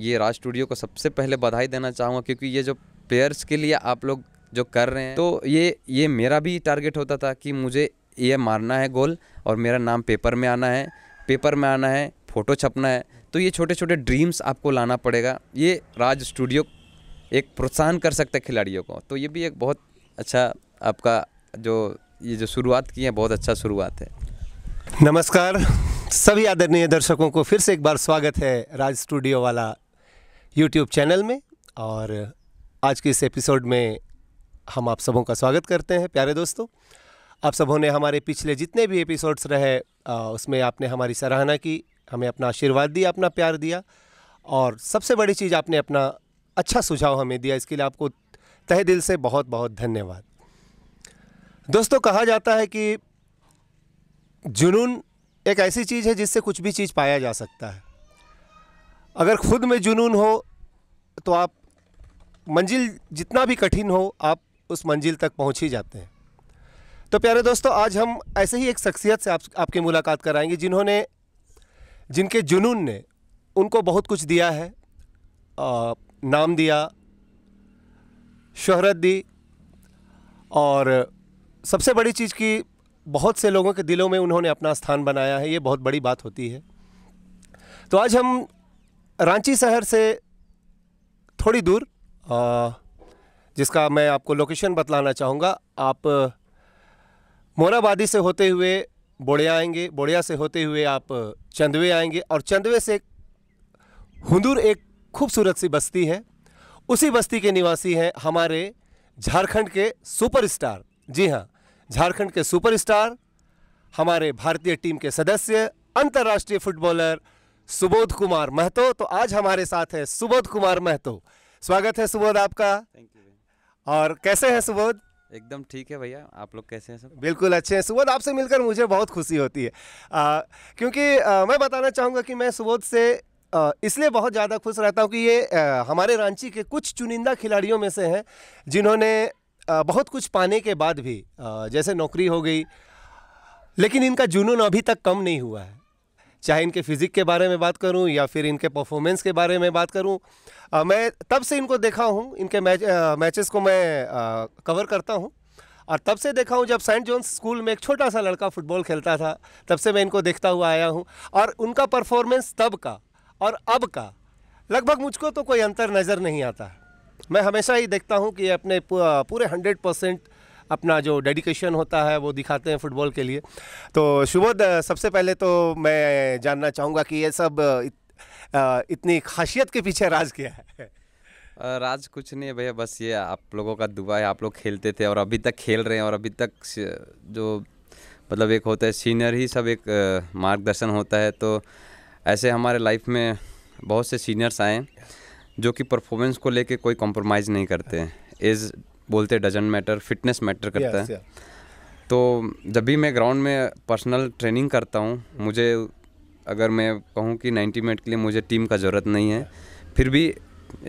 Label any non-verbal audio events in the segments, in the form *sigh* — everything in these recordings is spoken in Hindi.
ये राज स्टूडियो को सबसे पहले बधाई देना चाहूँगा क्योंकि ये जो प्लेयर्स के लिए आप लोग जो कर रहे हैं तो ये ये मेरा भी टारगेट होता था कि मुझे ये मारना है गोल और मेरा नाम पेपर में आना है पेपर में आना है फ़ोटो छपना है तो ये छोटे छोटे ड्रीम्स आपको लाना पड़ेगा ये राज स्टूडियो एक प्रोत्साहन कर सकता है खिलाड़ियों को तो ये भी एक बहुत अच्छा आपका जो ये जो शुरुआत की है बहुत अच्छा शुरुआत है नमस्कार सभी आदरणीय दर्शकों को फिर से एक बार स्वागत है राज स्टूडियो वाला यूट्यूब चैनल में और आज के इस एपिसोड में हम आप सबों का स्वागत करते हैं प्यारे दोस्तों आप सबों ने हमारे पिछले जितने भी एपिसोड्स रहे उसमें आपने हमारी सराहना की हमें अपना आशीर्वाद दिया अपना प्यार दिया और सबसे बड़ी चीज़ आपने अपना अच्छा सुझाव हमें दिया इसके लिए आपको तहे दिल से बहुत बहुत धन्यवाद दोस्तों कहा जाता है कि जुनून एक ऐसी चीज़ है जिससे कुछ भी चीज़ पाया जा सकता है अगर ख़ुद में जुनून हो तो आप मंजिल जितना भी कठिन हो आप उस मंजिल तक पहुंच ही जाते हैं तो प्यारे दोस्तों आज हम ऐसे ही एक शख्सियत से आप आपकी मुलाकात कराएंगे जिन्होंने जिनके जुनून ने उनको बहुत कुछ दिया है आ, नाम दिया शहरत दी और सबसे बड़ी चीज़ की बहुत से लोगों के दिलों में उन्होंने अपना स्थान बनाया है ये बहुत बड़ी बात होती है तो आज हम रांची शहर से थोड़ी दूर आ, जिसका मैं आपको लोकेशन बतलाना चाहूँगा आप मोराबादी से होते हुए बोड़िया आएंगे बोड़िया से होते हुए आप चंदवे आएंगे और चंदवे से हुंदूर एक खूबसूरत सी बस्ती है उसी बस्ती के निवासी हैं हमारे झारखंड के सुपरस्टार जी हाँ झारखंड के सुपरस्टार हमारे भारतीय टीम के सदस्य अंतर्राष्ट्रीय फुटबॉलर सुबोध कुमार महतो तो आज हमारे साथ है सुबोध कुमार महतो स्वागत है सुबोध आपका थैंक यू और कैसे हैं सुबोध एकदम ठीक है भैया आप लोग कैसे हैं सब बिल्कुल अच्छे हैं सुबोध आपसे मिलकर मुझे बहुत खुशी होती है आ, क्योंकि आ, मैं बताना चाहूँगा कि मैं सुबोध से इसलिए बहुत ज़्यादा खुश रहता हूँ कि ये आ, हमारे रांची के कुछ चुनिंदा खिलाड़ियों में से हैं जिन्होंने बहुत कुछ पाने के बाद भी आ, जैसे नौकरी हो गई लेकिन इनका जुनून अभी तक कम नहीं हुआ है चाहे इनके फिज़िक के बारे में बात करूं या फिर इनके परफॉर्मेंस के बारे में बात करूं आ, मैं तब से इनको देखा हूं इनके मैच मैचेस को मैं आ, कवर करता हूं और तब से देखा हूँ जब सेंट जॉन्स स्कूल में एक छोटा सा लड़का फुटबॉल खेलता था तब से मैं इनको देखता हुआ आया हूँ और उनका परफॉर्मेंस तब का और अब का लगभग मुझको तो कोई अंतर नज़र नहीं आता मैं हमेशा ही देखता हूँ कि अपने पूरे हंड्रेड परसेंट अपना जो डेडिकेशन होता है वो दिखाते हैं फुटबॉल के लिए तो शुभोद सबसे पहले तो मैं जानना चाहूँगा कि ये सब इत, इतनी खासियत के पीछे राज क्या है राज कुछ नहीं है भैया बस ये आप लोगों का दुआ है आप लोग खेलते थे और अभी तक खेल रहे हैं और अभी तक जो मतलब एक होता है सीनियर ही सब एक मार्गदर्शन होता है तो ऐसे हमारे लाइफ में बहुत से सीनियर्स आए जो कि परफॉर्मेंस को लेके कोई कॉम्प्रोमाइज़ नहीं करते हैं एज बोलते डजन मैटर फिटनेस मैटर करता yes, है yeah. तो जब भी मैं ग्राउंड में पर्सनल ट्रेनिंग करता हूँ मुझे अगर मैं कहूँ कि 90 मिनट के लिए मुझे टीम का ज़रूरत नहीं है फिर भी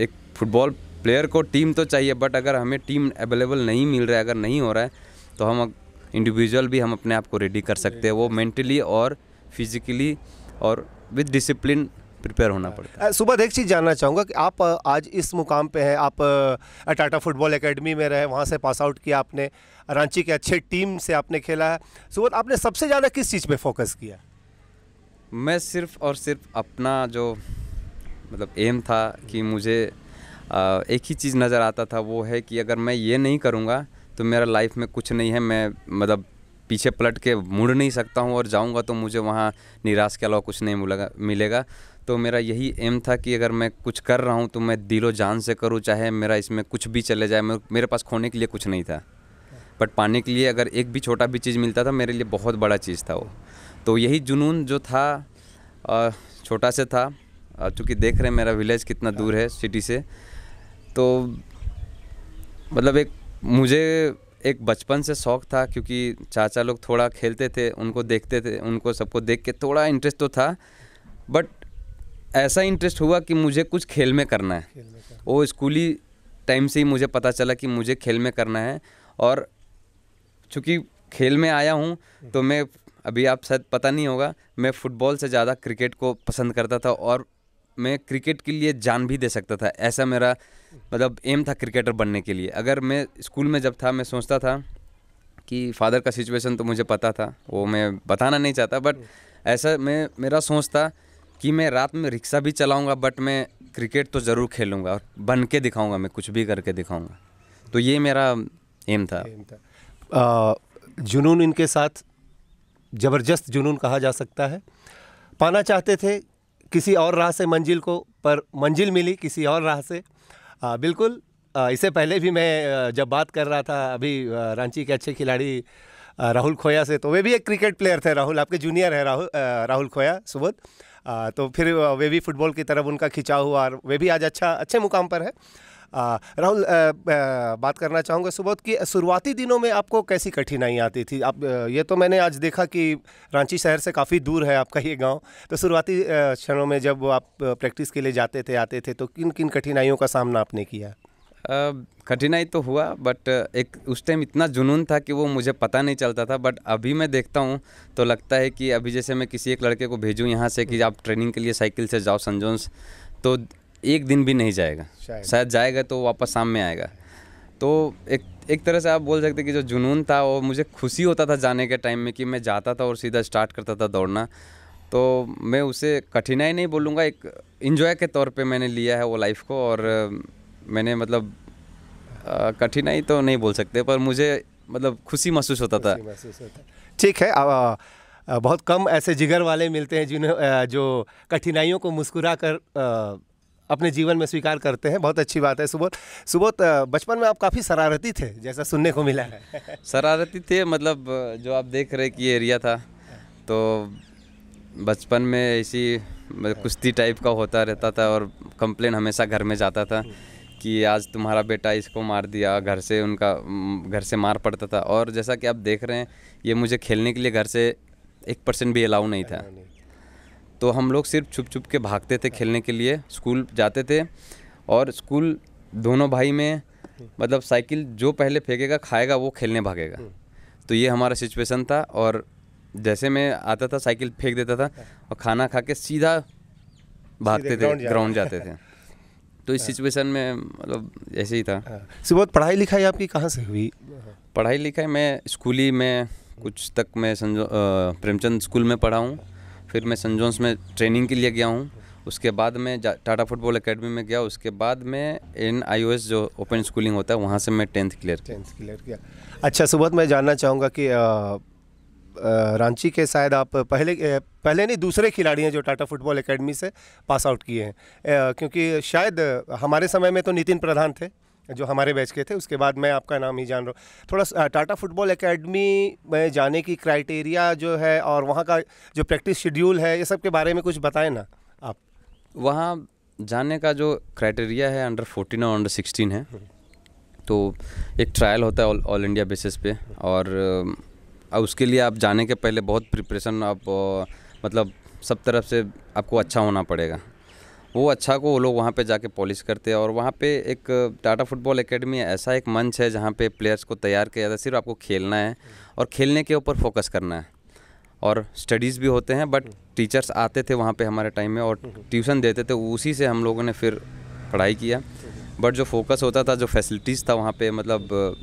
एक फुटबॉल प्लेयर को टीम तो चाहिए बट अगर हमें टीम अवेलेबल नहीं मिल रहा है अगर नहीं हो रहा है तो हम इंडिविजुअल भी हम अपने आप को रेडी कर सकते हैं वो मेंटली और फिजिकली और विद डिसिप्लिन प्रिपेयर होना पड़ता है सुबह एक चीज़ जानना चाहूँगा कि आप आज इस मुकाम पे हैं आप टाटा फुटबॉल एकेडमी में रहे वहाँ से पास आउट किया आपने रांची के अच्छे टीम से आपने खेला है सुबह आपने सबसे ज़्यादा किस चीज़ पर फोकस किया मैं सिर्फ और सिर्फ अपना जो मतलब एम था कि मुझे एक ही चीज़ नज़र आता था वो है कि अगर मैं ये नहीं करूँगा तो मेरा लाइफ में कुछ नहीं है मैं मतलब पीछे पलट के मुड़ नहीं सकता हूँ और जाऊँगा तो मुझे वहाँ निराश के अलावा कुछ नहीं मिलेगा तो मेरा यही एम था कि अगर मैं कुछ कर रहा हूँ तो मैं दिलो जान से करूँ चाहे मेरा इसमें कुछ भी चले जाए मेरे पास खोने के लिए कुछ नहीं था बट पाने के लिए अगर एक भी छोटा भी चीज़ मिलता था मेरे लिए बहुत बड़ा चीज़ था वो तो यही जुनून जो था छोटा से था चूँकि देख रहे हैं मेरा विलेज कितना दूर है सिटी से तो मतलब एक मुझे एक बचपन से शौक़ था क्योंकि चाचा लोग थोड़ा खेलते थे उनको देखते थे उनको सबको देख के थोड़ा इंटरेस्ट तो था बट ऐसा इंटरेस्ट हुआ कि मुझे कुछ खेल में करना है वो स्कूली टाइम से ही मुझे पता चला कि मुझे खेल में करना है और चूँकि खेल में आया हूँ तो मैं अभी आप शायद पता नहीं होगा मैं फुटबॉल से ज़्यादा क्रिकेट को पसंद करता था और मैं क्रिकेट के लिए जान भी दे सकता था ऐसा मेरा मतलब एम था क्रिकेटर बनने के लिए अगर मैं स्कूल में जब था मैं सोचता था कि फादर का सिचुएशन तो मुझे पता था वो मैं बताना नहीं चाहता बट हम्म। ऐसा मैं मेरा सोच था कि मैं रात में रिक्शा भी चलाऊँगा बट मैं क्रिकेट तो ज़रूर खेलूँगा और बन के दिखाऊँगा मैं कुछ भी करके दिखाऊँगा तो ये मेरा एम था, एम था। आ, जुनून इनके साथ ज़बरदस्त जुनून कहा जा सकता है पाना चाहते थे किसी और राह से मंजिल को पर मंजिल मिली किसी और राह से आ, बिल्कुल आ, इससे पहले भी मैं जब बात कर रहा था अभी रांची के अच्छे खिलाड़ी राहुल खोया से तो वे भी एक क्रिकेट प्लेयर थे राहुल आपके जूनियर है राहुल राहुल खोया सुबोध आ, तो फिर वे भी फुटबॉल की तरफ उनका खिंचाव हुआ और वे भी आज अच्छा अच्छे मुकाम पर है राहुल बात करना चाहूँगा सुबोध कि शुरुआती दिनों में आपको कैसी कठिनाई आती थी आप ये तो मैंने आज देखा कि रांची शहर से काफ़ी दूर है आपका ये गांव तो शुरुआती क्षणों में जब आप प्रैक्टिस के लिए जाते थे आते थे तो किन किन कठिनाइयों का सामना आपने किया कठिनाई तो हुआ बट एक उस टाइम इतना जुनून था कि वो मुझे पता नहीं चलता था बट अभी मैं देखता हूँ तो लगता है कि अभी जैसे मैं किसी एक लड़के को भेजूँ यहाँ से कि आप ट्रेनिंग के लिए साइकिल से जाओ संजोन्स तो एक दिन भी नहीं जाएगा शायद जाएगा तो वापस शाम में आएगा तो एक एक तरह से आप बोल सकते कि जो जुनून था वो मुझे खुशी होता था जाने के टाइम में कि मैं जाता था और सीधा स्टार्ट करता था दौड़ना तो मैं उसे कठिनाई नहीं बोलूँगा एक इन्जॉय के तौर पे मैंने लिया है वो लाइफ को और मैंने मतलब कठिनाई तो नहीं बोल सकते पर मुझे मतलब खुशी महसूस होता था ठीक है आ, आ, बहुत कम ऐसे जिगर वाले मिलते हैं जिन्हें जो कठिनाइयों को मुस्कुरा कर आ, अपने जीवन में स्वीकार करते हैं बहुत अच्छी बात है सुबोध सुबोध बचपन में आप काफ़ी शरारती थे जैसा सुनने को मिला है शरारती थे मतलब जो आप देख रहे कि एरिया था तो बचपन में ऐसी कुश्ती टाइप का होता रहता था और कंप्लेन हमेशा घर में जाता था कि आज तुम्हारा बेटा इसको मार दिया घर से उनका घर से मार पड़ता था और जैसा कि आप देख रहे हैं ये मुझे खेलने के लिए घर से एक परसेंट भी अलाउ नहीं था तो हम लोग सिर्फ छुप छुप के भागते थे खेलने के लिए स्कूल जाते थे और स्कूल दोनों भाई में मतलब साइकिल जो पहले फेंकेगा खाएगा वो खेलने भागेगा हम्म। तो ये हमारा सिचुएशन था और जैसे मैं आता था साइकिल फेंक देता था हाँ। और खाना खा के सीधा भागते थे ग्राउंड जाते थे तो इस सिचुएशन हाँ। में मतलब ऐसे ही था सुबह हाँ। पढ़ाई लिखाई आपकी कहाँ से हुई पढ़ाई लिखाई मैं स्कूली में कुछ तक मैं संजो प्रेमचंद स्कूल में पढ़ा हूँ फिर मैं संजोन्स में ट्रेनिंग के लिए गया हूँ उसके बाद मैं टाटा फुटबॉल एकेडमी में गया उसके बाद में एन आई जो ओपन स्कूलिंग होता है वहाँ से मैं टेंथ क्लियर टेंथ क्लियर किया अच्छा सुबह मैं जानना चाहूँगा कि रांची के शायद आप पहले पहले नहीं दूसरे खिलाड़ी हैं जो टाटा फुटबॉल एकेडमी से पास आउट किए हैं क्योंकि शायद हमारे समय में तो नितिन प्रधान थे जो हमारे बैच के थे उसके बाद मैं आपका नाम ही जान रहा हूँ थोड़ा टाटा फुटबॉल एकेडमी में जाने की क्राइटेरिया जो है और वहाँ का जो प्रैक्टिस शेड्यूल है ये सब के बारे में कुछ बताएं ना आप वहाँ जाने का जो क्राइटेरिया है अंडर फोर्टीन और अंडर सिक्सटीन है तो एक ट्रायल होता है ऑल इंडिया बेसिस पे और और उसके लिए आप जाने के पहले बहुत प्रिपरेशन आप मतलब सब तरफ से आपको अच्छा होना पड़ेगा वो अच्छा को वो लोग वहाँ पे जाके पॉलिश करते हैं और वहाँ पे एक टाटा फुटबॉल एकेडमी ऐसा एक मंच है जहाँ पे प्लेयर्स को तैयार किया जाता है सिर्फ आपको खेलना है और खेलने के ऊपर फोकस करना है और स्टडीज़ भी होते हैं बट टीचर्स आते थे वहाँ पे हमारे टाइम में और ट्यूशन देते थे उसी से हम लोगों ने फिर पढ़ाई किया बट जो फोकस होता था जो फैसिलिटीज़ था वहाँ पर मतलब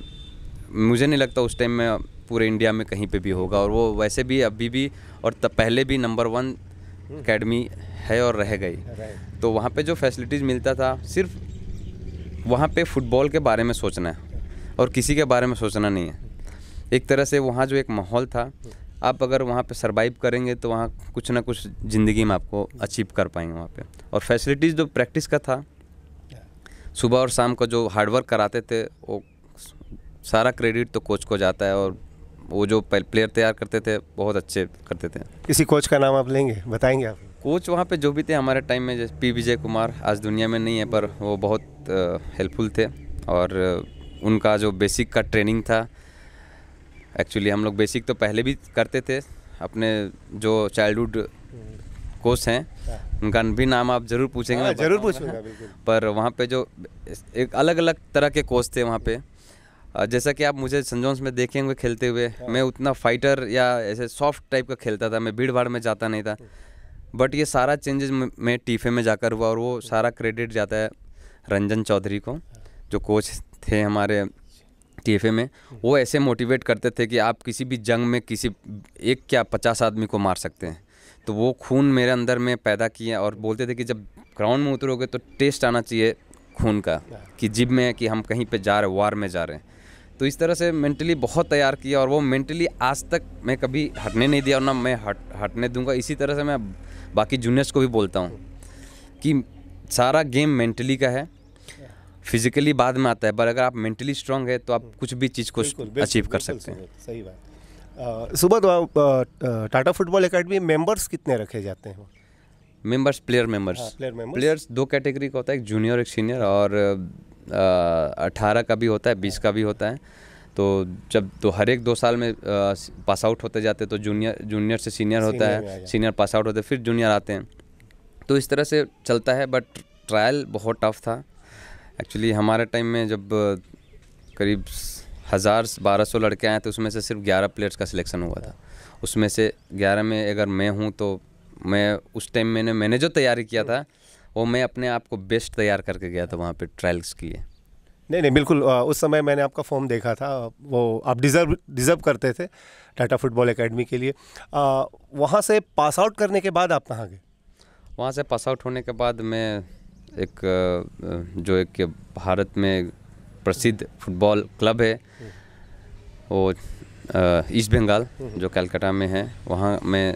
मुझे नहीं लगता उस टाइम में पूरे इंडिया में कहीं पे भी होगा और वो वैसे भी अभी भी और तब पहले भी नंबर वन अकेडमी है और रह गई तो वहाँ पे जो फैसिलिटीज़ मिलता था सिर्फ वहाँ पे फुटबॉल के बारे में सोचना है और किसी के बारे में सोचना नहीं है एक तरह से वहाँ जो एक माहौल था आप अगर वहाँ पे सरवाइव करेंगे तो वहाँ कुछ ना कुछ ज़िंदगी में आपको अचीव कर पाएंगे वहाँ पे और फैसिलिटीज़ जो प्रैक्टिस का था सुबह और शाम का जो हार्डवर्क कराते थे वो सारा क्रेडिट तो कोच को जाता है और वो जो प्लेयर तैयार करते थे बहुत अच्छे करते थे किसी कोच का नाम आप लेंगे बताएंगे आप कोच वहाँ पे जो भी थे हमारे टाइम में जैसे पी विजय कुमार आज दुनिया में नहीं है पर वो बहुत हेल्पफुल थे और उनका जो बेसिक का ट्रेनिंग था एक्चुअली हम लोग बेसिक तो पहले भी करते थे अपने जो चाइल्डहुड कोच हैं हाँ। उनका भी नाम आप जरूर पूछेंगे हाँ, जरूर पूछूंगा पर वहाँ पे जो एक अलग अलग तरह के कोच थे वहाँ पे जैसा कि आप मुझे संजोन्स में देखेंगे खेलते हुए हाँ। मैं उतना फाइटर या ऐसे सॉफ्ट टाइप का खेलता था मैं भीड़ भाड़ में जाता नहीं था बट ये सारा चेंजेस मैं टीफे में जाकर हुआ और वो सारा क्रेडिट जाता है रंजन चौधरी को जो कोच थे हमारे टीफे में वो ऐसे मोटिवेट करते थे कि आप किसी भी जंग में किसी एक क्या पचास आदमी को मार सकते हैं तो वो खून मेरे अंदर में पैदा किए और बोलते थे कि जब ग्राउंड में उतरोगे तो टेस्ट आना चाहिए खून का हाँ। कि जिब में कि हम कहीं पे जा रहे वार में जा रहे हैं तो इस तरह से मेंटली बहुत तैयार किया और वो मेंटली आज तक मैं कभी हटने नहीं दिया और ना मैं हट हटने दूंगा इसी तरह से मैं बाकी जूनियर्स को भी बोलता हूँ कि सारा गेम मेंटली का है फिजिकली बाद में आता है पर अगर आप मेंटली स्ट्रांग है तो आप हम्म। कुछ भी चीज़ को अचीव कर सकते हैं सही बात सुबह तो आप टाटा फुटबॉल अकेडमी मेंबर्स कितने रखे जाते हैं members player members player members players दो कैटेगरी का होता है एक जूनियर एक सीनियर और अठारह का भी होता है बीस का भी होता है तो जब तो हर एक दो साल में पास आउट होते जाते तो जूनियर जूनियर से सीनियर होता है सीनियर पास आउट होते फिर जूनियर आते हैं तो इस तरह से चलता है बट ट्रायल बहुत टफ था एक्चुअली हमारे टाइम में जब करीब हज़ार बारह सौ लड़के आए तो उसमें से सिर्फ ग्यारह प्लेयर्स का सिलेक्शन हुआ था उसमें से ग्यारह में अगर मैं हूँ तो मैं उस टाइम मैंने मैंने जो तैयारी किया था और मैं अपने आप को बेस्ट तैयार करके गया था वहाँ पर ट्रायल्स के लिए नहीं नहीं बिल्कुल उस समय मैंने आपका फॉर्म देखा था वो आप डिज़र्व डिज़र्व करते थे टाटा फुटबॉल एकेडमी के लिए वहाँ से पास आउट करने के बाद आप कहाँ गए वहाँ से पास आउट होने के बाद मैं एक जो एक भारत में प्रसिद्ध फुटबॉल क्लब है वो ईस्ट हम्म। बंगाल जो कलकत्ता में है वहाँ मैं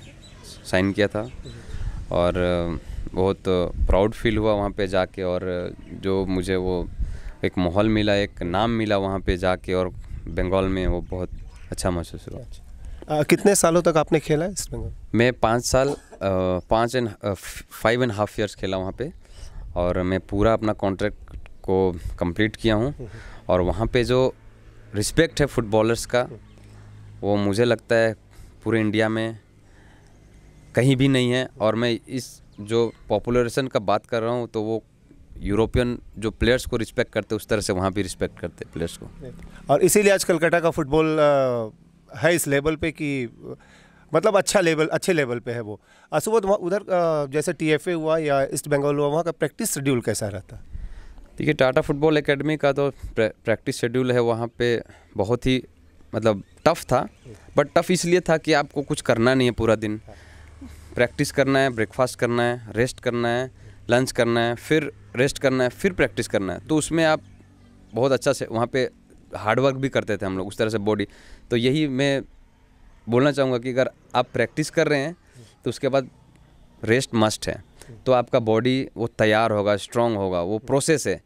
साइन किया था हम्म। और बहुत प्राउड फील हुआ वहाँ पे जाके और जो मुझे वो एक माहौल मिला एक नाम मिला वहाँ पे जाके और बंगाल में वो बहुत अच्छा महसूस हुआ अच्छा। आ, कितने सालों तक आपने खेला है बंगाल मैं पाँच साल पाँच and five and half years खेला वहाँ पे और मैं पूरा अपना कॉन्ट्रैक्ट को कंप्लीट किया हूँ हम्म। और वहाँ पे जो रिस्पेक्ट है फुटबॉलर्स का वो मुझे लगता है पूरे इंडिया में कहीं भी नहीं है और मैं इस जो पॉपुलरेशन का बात कर रहा हूँ तो वो यूरोपियन जो प्लेयर्स को रिस्पेक्ट करते उस तरह से वहाँ भी रिस्पेक्ट करते प्लेयर्स को और इसीलिए आज कलकत्ता का फुटबॉल है इस लेवल पे कि मतलब अच्छा लेवल अच्छे लेवल पे है वो असुबोध वहाँ उधर जैसे टी एफ ए हुआ या ईस्ट बंगाल हुआ वहाँ का प्रैक्टिस शेड्यूल कैसा रहता देखिए टाटा फुटबॉल एकेडमी का तो प्रैक्टिस शेड्यूल है वहाँ पे बहुत ही मतलब टफ़ था बट टफ़ इसलिए था कि आपको कुछ करना नहीं है पूरा दिन हाँ। प्रैक्टिस करना है ब्रेकफास्ट करना है रेस्ट करना है लंच करना है फिर रेस्ट करना है फिर प्रैक्टिस करना है तो उसमें आप बहुत अच्छा से वहाँ पे हार्डवर्क भी करते थे हम लोग उस तरह से बॉडी तो यही मैं बोलना चाहूँगा कि अगर आप प्रैक्टिस कर रहे हैं तो उसके बाद रेस्ट मस्ट है तो आपका बॉडी वो तैयार होगा स्ट्रांग होगा वो प्रोसेस है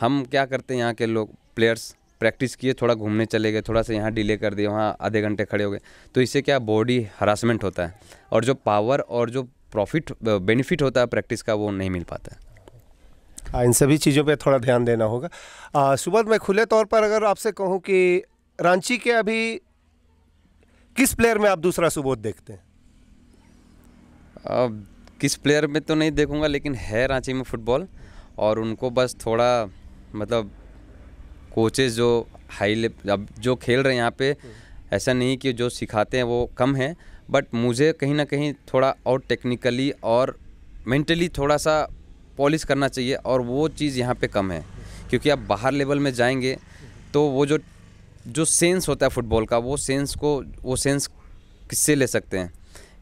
हम क्या करते हैं यहाँ के लोग प्लेयर्स प्रैक्टिस किए थोड़ा घूमने चले गए थोड़ा सा यहाँ डिले कर दिए वहाँ आधे घंटे खड़े हो गए तो इससे क्या बॉडी हरासमेंट होता है और जो पावर और जो प्रॉफिट बेनिफिट होता है प्रैक्टिस का वो नहीं मिल पाता है हाँ, इन सभी चीज़ों पे थोड़ा ध्यान देना होगा सुबह मैं खुले तौर पर अगर आपसे कहूँ कि रांची के अभी किस प्लेयर में आप दूसरा सुबोध देखते हैं अब किस प्लेयर में तो नहीं देखूंगा लेकिन है रांची में फुटबॉल और उनको बस थोड़ा मतलब कोचेज जो हाई ले अब जो खेल रहे हैं यहाँ पे ऐसा नहीं कि जो सिखाते हैं वो कम है बट मुझे कहीं ना कहीं थोड़ा और टेक्निकली और मेंटली थोड़ा सा पॉलिश करना चाहिए और वो चीज़ यहाँ पे कम है क्योंकि आप बाहर लेवल में जाएंगे तो वो जो जो सेंस होता है फुटबॉल का वो सेंस को वो सेंस किससे ले सकते हैं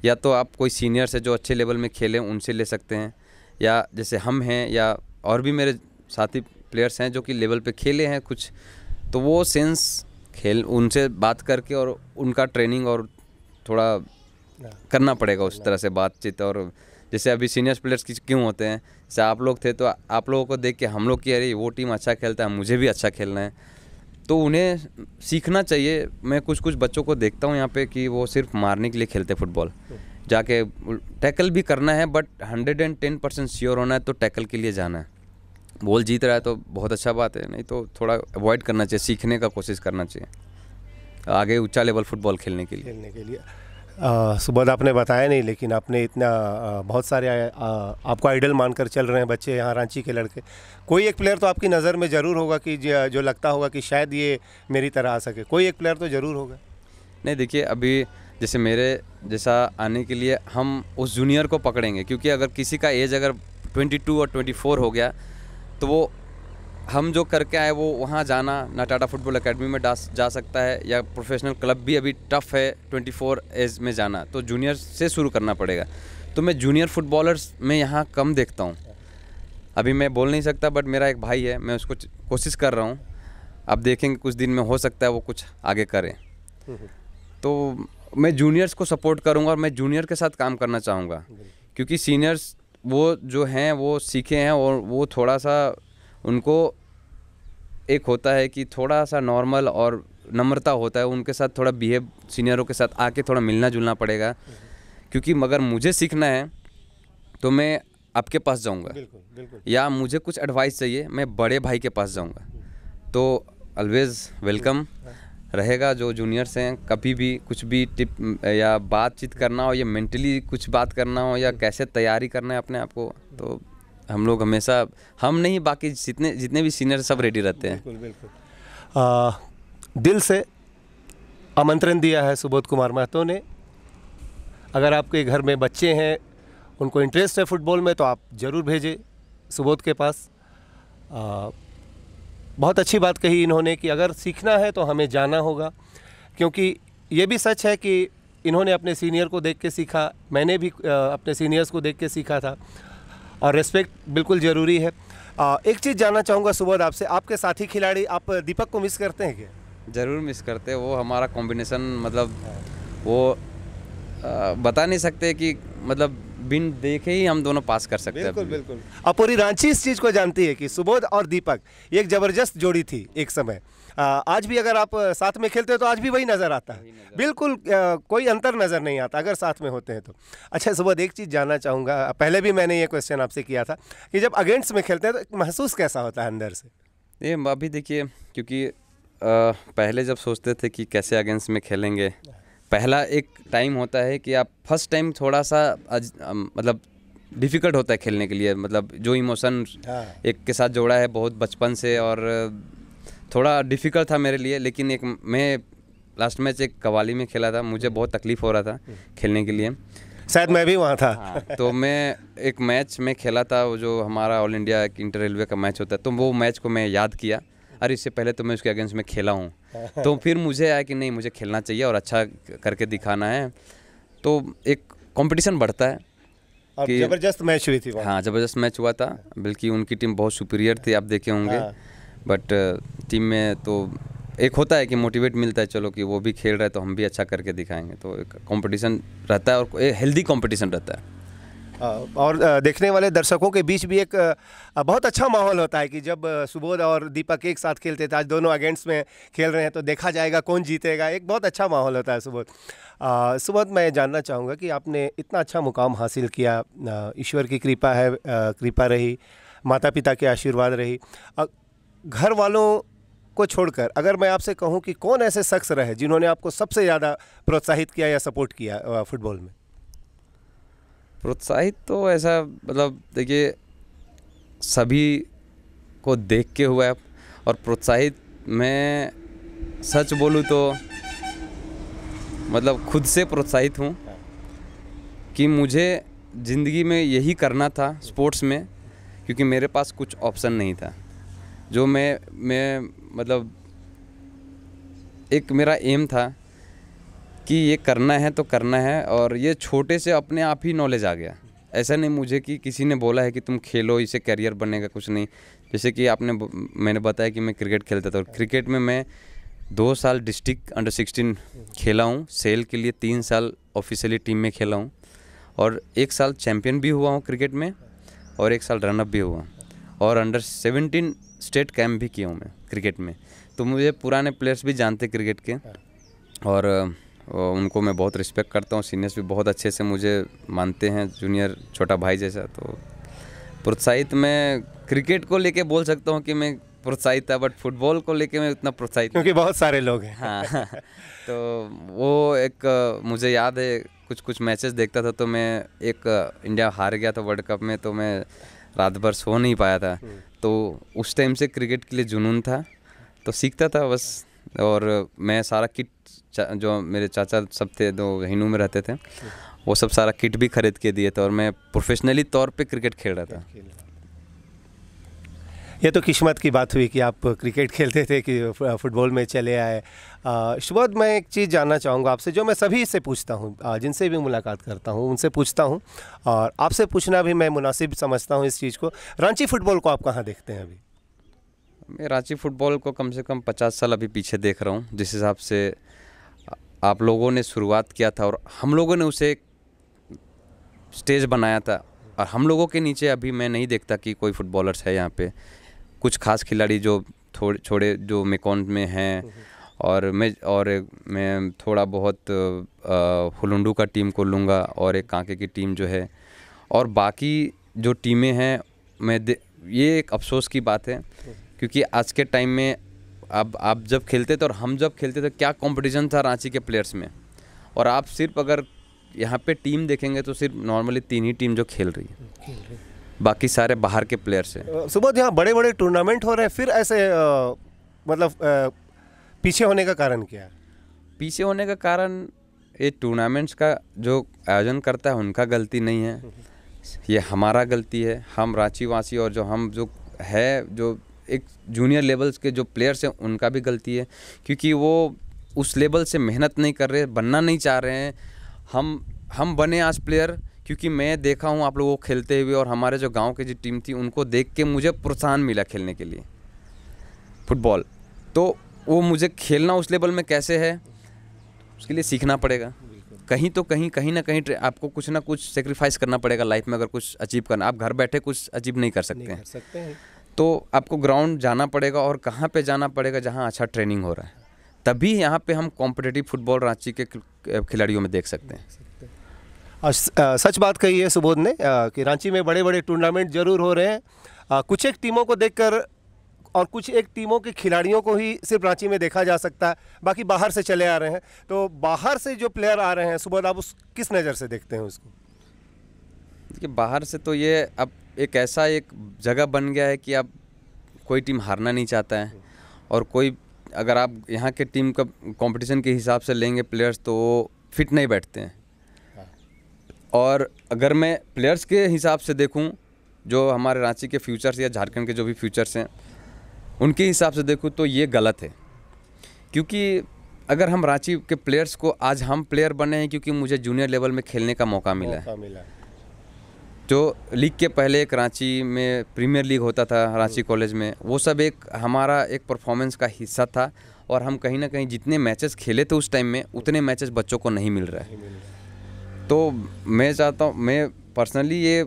या तो आप कोई सीनियर से जो अच्छे लेवल में खेलें उनसे ले सकते हैं या जैसे हम हैं या और भी मेरे साथी प्लेयर्स हैं जो कि लेवल पे खेले हैं कुछ तो वो सेंस खेल उनसे बात करके और उनका ट्रेनिंग और थोड़ा हाँ। करना पड़ेगा उस तरह से बातचीत और जैसे अभी सीनियर्स प्लेयर्स क्यों होते हैं जैसे आप लोग थे तो आप लोगों को देख के हम लोग की अरे वो टीम अच्छा खेलता है मुझे भी अच्छा खेलना है तो उन्हें सीखना चाहिए मैं कुछ कुछ बच्चों को देखता हूँ यहाँ पे कि वो सिर्फ मारने के लिए खेलते फुटबॉल हम्म। जाके टैकल भी करना है but hundred and ten percent sure होना है तो टैकल के लिए जाना है बॉल जीत रहा है तो बहुत अच्छा बात है नहीं तो थोड़ा अवॉइड करना चाहिए सीखने का कोशिश करना चाहिए आगे ऊंचा लेवल फुटबॉल खेलने के लिए खेलने के लिए सुबोध तो आपने बताया नहीं लेकिन आपने इतना आ, बहुत सारे आ, आ, आपको आइडल मानकर चल रहे हैं बच्चे यहाँ रांची के लड़के कोई एक प्लेयर तो आपकी नज़र में ज़रूर होगा कि जो लगता होगा कि शायद ये मेरी तरह आ सके कोई एक प्लेयर तो ज़रूर होगा नहीं देखिए अभी जैसे मेरे जैसा आने के लिए हम उस जूनियर को पकड़ेंगे क्योंकि अगर किसी का एज अगर 22 और 24 हो गया तो वो हम जो करके आए वो वहाँ जाना ना टाटा फुटबॉल अकेडमी में जा सकता है या प्रोफेशनल क्लब भी अभी टफ़ है 24 फोर एज में जाना तो जूनियर से शुरू करना पड़ेगा तो मैं जूनियर फुटबॉलर्स में यहाँ कम देखता हूँ अभी मैं बोल नहीं सकता बट मेरा एक भाई है मैं उसको कोशिश कर रहा हूँ अब देखेंगे कुछ दिन में हो सकता है वो कुछ आगे करें तो मैं जूनियर्स को सपोर्ट करूँगा और मैं जूनियर के साथ काम करना चाहूँगा क्योंकि सीनियर्स वो जो हैं वो सीखे हैं और वो थोड़ा सा उनको एक होता है कि थोड़ा सा नॉर्मल और नम्रता होता है उनके साथ थोड़ा बिहेव सीनियरों के साथ आके थोड़ा मिलना जुलना पड़ेगा क्योंकि मगर मुझे सीखना है तो मैं आपके पास जाऊंगा या मुझे कुछ एडवाइस चाहिए मैं बड़े भाई के पास जाऊंगा तो ऑलवेज़ वेलकम रहेगा जो जूनियर्स हैं कभी भी कुछ भी टिप या बातचीत करना हो या मेंटली कुछ बात करना हो या कैसे तैयारी करना है अपने आप को तो हम लोग हमेशा हम नहीं बाकी जितने जितने भी सीनियर सब रेडी रहते हैं बिल्कुल दिल से आमंत्रण दिया है सुबोध कुमार महतो ने अगर आपके घर में बच्चे हैं उनको इंटरेस्ट है फुटबॉल में तो आप ज़रूर भेजें सुबोध के पास आ, बहुत अच्छी बात कही इन्होंने कि अगर सीखना है तो हमें जाना होगा क्योंकि ये भी सच है कि इन्होंने अपने सीनियर को देख के सीखा मैंने भी अपने सीनियर्स को देख के सीखा था और रेस्पेक्ट बिल्कुल ज़रूरी है एक चीज़ जानना चाहूँगा सुबोध आपसे आपके साथी खिलाड़ी आप दीपक को मिस करते हैं क्या ज़रूर मिस करते हैं वो हमारा कॉम्बिनेसन मतलब वो बता नहीं सकते कि मतलब बिन देखे ही हम दोनों पास कर सकते हैं बिल्कुल बिल्कुल अब पूरी रांची इस चीज़ को जानती है कि सुबोध और दीपक एक ज़बरदस्त जोड़ी थी एक समय आज भी अगर आप साथ में खेलते हो तो आज भी वही नज़र आता है बिल्कुल कोई अंतर नज़र नहीं आता अगर साथ में होते हैं तो अच्छा सुबोध एक चीज़ जानना चाहूँगा पहले भी मैंने ये क्वेश्चन आपसे किया था कि जब अगेंस्ट में खेलते हैं तो महसूस कैसा होता है अंदर से ये अभी देखिए क्योंकि पहले जब सोचते थे कि कैसे अगेंस्ट में खेलेंगे पहला एक टाइम होता है कि आप फर्स्ट टाइम थोड़ा सा अज, मतलब डिफ़िकल्ट होता है खेलने के लिए मतलब जो इमोशन हाँ। एक के साथ जोड़ा है बहुत बचपन से और थोड़ा डिफ़िकल्ट था मेरे लिए लेकिन एक मैं लास्ट मैच एक कवाली में खेला था मुझे बहुत तकलीफ़ हो रहा था खेलने के लिए शायद मैं भी वहाँ था हाँ, तो मैं एक मैच में खेला था वो जो हमारा ऑल इंडिया एक इंटर रेलवे का मैच होता है तो वो मैच को मैं याद किया अरे इससे पहले तो मैं उसके अगेंस्ट में खेला हूँ *laughs* तो फिर मुझे आया कि नहीं मुझे खेलना चाहिए और अच्छा करके दिखाना है तो एक कंपटीशन बढ़ता है कि जबरदस्त मैच हुई थी हाँ जबरदस्त मैच हुआ था बल्कि उनकी टीम बहुत सुपीरियर थी आप देखे होंगे बट हाँ। टीम uh, में तो एक होता है कि मोटिवेट मिलता है चलो कि वो भी खेल रहा है तो हम भी अच्छा करके दिखाएंगे तो एक कॉम्पिटिशन रहता है और हेल्दी कॉम्पिटिशन रहता है और देखने वाले दर्शकों के बीच भी एक बहुत अच्छा माहौल होता है कि जब सुबोध और दीपक एक साथ खेलते थे आज दोनों अगेंस्ट में खेल रहे हैं तो देखा जाएगा कौन जीतेगा एक बहुत अच्छा माहौल होता है सुबोध सुबोध मैं जानना चाहूँगा कि आपने इतना अच्छा मुकाम हासिल किया ईश्वर की कृपा है कृपा रही माता पिता के आशीर्वाद रही घर वालों को छोड़कर अगर मैं आपसे कहूं कि कौन ऐसे शख्स रहे जिन्होंने आपको सबसे ज़्यादा प्रोत्साहित किया या सपोर्ट किया फुटबॉल में प्रोत्साहित तो ऐसा मतलब देखिए सभी को देख के हुआ है और प्रोत्साहित मैं सच बोलूँ तो मतलब खुद से प्रोत्साहित हूँ हाँ। कि मुझे ज़िंदगी में यही करना था स्पोर्ट्स में क्योंकि मेरे पास कुछ ऑप्शन नहीं था जो मैं मैं मतलब एक मेरा एम था कि ये करना है तो करना है और ये छोटे से अपने आप ही नॉलेज आ गया ऐसा नहीं मुझे कि किसी ने बोला है कि तुम खेलो इसे करियर बनेगा कुछ नहीं जैसे कि आपने मैंने बताया कि मैं क्रिकेट खेलता था और क्रिकेट में मैं दो साल डिस्ट्रिक्ट अंडर सिक्सटीन खेला हूँ सेल के लिए तीन साल ऑफिशियली टीम में खेला हूँ और एक साल चैम्पियन भी हुआ हूँ क्रिकेट में और एक साल रनअप भी हुआ और अंडर सेवेंटीन स्टेट कैम्प भी किया हूँ मैं क्रिकेट में तो मुझे पुराने प्लेयर्स भी जानते क्रिकेट के और उनको मैं बहुत रिस्पेक्ट करता हूँ सीनियर्स भी बहुत अच्छे से मुझे मानते हैं जूनियर छोटा भाई जैसा तो प्रोत्साहित मैं क्रिकेट को लेके बोल सकता हूँ कि मैं प्रोत्साहित था बट फुटबॉल को लेके मैं उतना प्रोत्साहित क्योंकि बहुत सारे लोग हैं हाँ, हाँ, हाँ तो वो एक मुझे याद है कुछ कुछ मैचेस देखता था तो मैं एक इंडिया हार गया था वर्ल्ड कप में तो मैं रात भर सो नहीं पाया था हम्म। तो उस टाइम से क्रिकेट के लिए जुनून था तो सीखता था बस और मैं सारा किट जो मेरे चाचा सब थे दो हिनू में रहते थे वो सब सारा किट भी खरीद के दिए थे और मैं प्रोफेशनली तौर पे क्रिकेट खेल रहा था ये तो किस्मत की बात हुई कि आप क्रिकेट खेलते थे कि फुटबॉल में चले आए शुभोध मैं एक चीज़ जानना चाहूँगा आपसे जो मैं सभी से पूछता हूँ जिनसे भी मुलाकात करता हूँ उनसे पूछता हूँ और आपसे पूछना भी मैं मुनासिब समझता हूँ इस चीज़ को रांची फ़ुटबॉल को आप कहाँ देखते हैं अभी मैं रांची फ़ुटबॉल को कम से कम पचास साल अभी पीछे देख रहा हूँ जिस हिसाब से आप लोगों ने शुरुआत किया था और हम लोगों ने उसे स्टेज बनाया था और हम लोगों के नीचे अभी मैं नहीं देखता कि कोई फुटबॉलर्स है यहाँ पे कुछ खास खिलाड़ी जो थोड़े छोड़े जो मेकॉन में हैं और मैं और मैं थोड़ा बहुत हुलुंडू का टीम को लूँगा और एक कांके की टीम जो है और बाकी जो टीमें हैं मैं ये एक अफसोस की बात है क्योंकि आज के टाइम में अब आप जब खेलते थे और हम जब खेलते थे क्या कंपटीशन था रांची के प्लेयर्स में और आप सिर्फ अगर यहाँ पे टीम देखेंगे तो सिर्फ नॉर्मली तीन ही टीम जो खेल रही है खेल रही बाकी सारे बाहर के प्लेयर्स हैं सुबह यहाँ बड़े बड़े टूर्नामेंट हो रहे हैं फिर ऐसे आ, मतलब आ, पीछे होने का कारण क्या है पीछे होने का कारण ये टूर्नामेंट्स का जो आयोजन करता है उनका गलती नहीं है हम्म। ये हमारा गलती है हम रांची वासी और जो हम जो है जो एक जूनियर लेवल्स के जो प्लेयर्स हैं उनका भी गलती है क्योंकि वो उस लेवल से मेहनत नहीं कर रहे बनना नहीं चाह रहे हैं हम हम बने आज प्लेयर क्योंकि मैं देखा हूँ आप लोगों को खेलते हुए और हमारे जो गांव की जो टीम थी उनको देख के मुझे प्रोत्साहन मिला खेलने के लिए फुटबॉल तो वो मुझे खेलना उस लेवल में कैसे है उसके लिए सीखना पड़ेगा कहीं तो कहीं कहीं ना कहीं आपको कुछ ना कुछ सेक्रीफाइस करना पड़ेगा लाइफ में अगर कुछ अचीव करना आप घर बैठे कुछ अचीव नहीं कर सकते सकते हैं तो आपको ग्राउंड जाना पड़ेगा और कहाँ पे जाना पड़ेगा जहाँ अच्छा ट्रेनिंग हो रहा है तभी यहाँ पे हम कॉम्पिटेटिव फुटबॉल रांची के खिलाड़ियों में देख सकते हैं सच बात कही है सुबोध ने कि रांची में बड़े बड़े टूर्नामेंट जरूर हो रहे हैं कुछ एक टीमों को कर और कुछ एक टीमों के खिलाड़ियों को ही सिर्फ रांची में देखा जा सकता है बाकी बाहर से चले आ रहे हैं तो बाहर से जो प्लेयर आ रहे हैं सुबोध आप उस किस नज़र से देखते हैं उसको देखिए बाहर से तो ये अब एक ऐसा एक जगह बन गया है कि आप कोई टीम हारना नहीं चाहता है और कोई अगर आप यहाँ के टीम का कंपटीशन के हिसाब से लेंगे प्लेयर्स तो वो फिट नहीं बैठते हैं और अगर मैं प्लेयर्स के हिसाब से देखूं जो हमारे रांची के फ्यूचर्स या झारखंड के जो भी फ्यूचर्स हैं उनके हिसाब से देखूं तो ये गलत है क्योंकि अगर हम रांची के प्लेयर्स को आज हम प्लेयर बने हैं क्योंकि मुझे जूनियर लेवल में खेलने का मौका मिला है जो लीग के पहले रांची में प्रीमियर लीग होता था रांची कॉलेज में वो सब एक हमारा एक परफॉर्मेंस का हिस्सा था और हम कहीं ना कहीं जितने मैचेस खेले थे उस टाइम में उतने मैचेस बच्चों को नहीं मिल रहे तो मैं चाहता हूँ मैं पर्सनली ये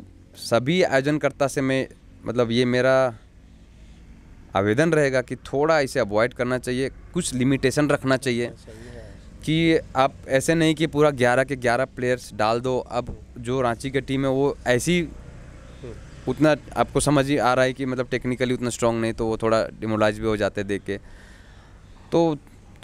सभी आयोजनकर्ता से मैं मतलब ये मेरा आवेदन रहेगा कि थोड़ा इसे अवॉइड करना चाहिए कुछ लिमिटेशन रखना चाहिए कि आप ऐसे नहीं कि पूरा ग्यारह के ग्यारह प्लेयर्स डाल दो अब जो रांची की टीम है वो ऐसी उतना आपको समझ ही आ रहा है कि मतलब टेक्निकली उतना स्ट्रांग नहीं तो वो थोड़ा डिमोलाइज भी हो जाते हैं देख के तो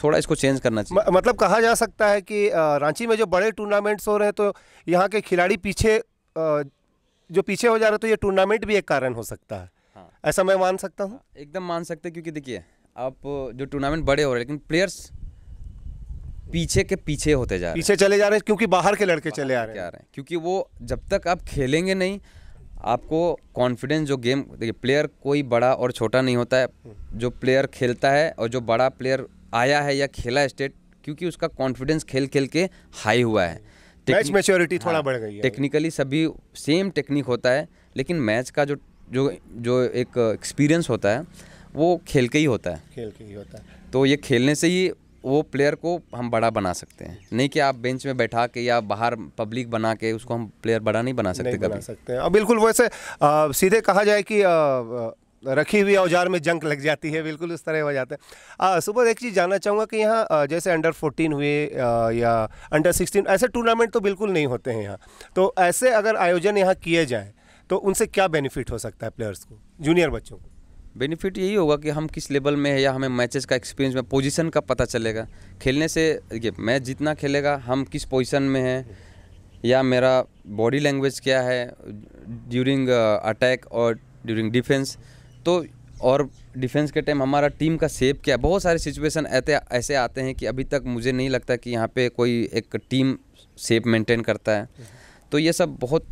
थोड़ा इसको चेंज करना चाहिए मतलब कहा जा सकता है कि रांची में जो बड़े टूर्नामेंट्स हो रहे हैं तो यहाँ के खिलाड़ी पीछे जो पीछे हो जा रहे हैं तो ये टूर्नामेंट भी एक कारण हो सकता है हाँ। ऐसा मैं मान सकता हूँ हाँ, एकदम मान सकते क्योंकि देखिए आप जो टूर्नामेंट बड़े हो रहे हैं लेकिन प्लेयर्स पीछे के पीछे होते जा रहे पीछे चले जा रहे हैं क्योंकि बाहर के लड़के बाहर चले आ रहे हैं रहे हैं क्योंकि वो जब तक आप खेलेंगे नहीं आपको कॉन्फिडेंस जो गेम देखिए प्लेयर कोई बड़ा और छोटा नहीं होता है जो प्लेयर खेलता है और जो बड़ा प्लेयर आया है या खेला स्टेट क्योंकि उसका कॉन्फिडेंस खेल खेल के हाई हुआ है मैच मेच्योरिटी थोड़ा हाँ, बढ़ गई है टेक्निकली सभी सेम टेक्निक होता है लेकिन मैच का जो जो जो एक एक्सपीरियंस होता है वो खेल के ही होता है खेल के ही होता है तो ये खेलने से ही वो प्लेयर को हम बड़ा बना सकते हैं नहीं कि आप बेंच में बैठा के या बाहर पब्लिक बना के उसको हम प्लेयर बड़ा नहीं बना सकते नहीं बना सकते हैं और बिल्कुल वैसे सीधे कहा जाए कि आ, रखी हुई औजार में जंक लग जाती है बिल्कुल उस तरह हो जाता है सुबह एक चीज़ जानना चाहूँगा कि यहाँ जैसे अंडर 14 हुए या अंडर 16 ऐसे टूर्नामेंट तो बिल्कुल नहीं होते हैं यहाँ तो ऐसे अगर आयोजन यहाँ किए जाएँ तो उनसे क्या बेनिफिट हो सकता है प्लेयर्स को जूनियर बच्चों को बेनिफिट यही होगा कि हम किस लेवल में है या हमें मैचेस का एक्सपीरियंस में पोजीशन का पता चलेगा खेलने से ये मैच जितना खेलेगा हम किस पोजीशन में हैं या मेरा बॉडी लैंग्वेज क्या है ड्यूरिंग अटैक uh, और ड्यूरिंग डिफेंस तो और डिफेंस के टाइम हमारा टीम का सेप क्या है बहुत सारे सिचुएशन ऐसे ऐसे आते हैं कि अभी तक मुझे नहीं लगता कि यहाँ पे कोई एक टीम सेप मेंटेन करता है तो ये सब बहुत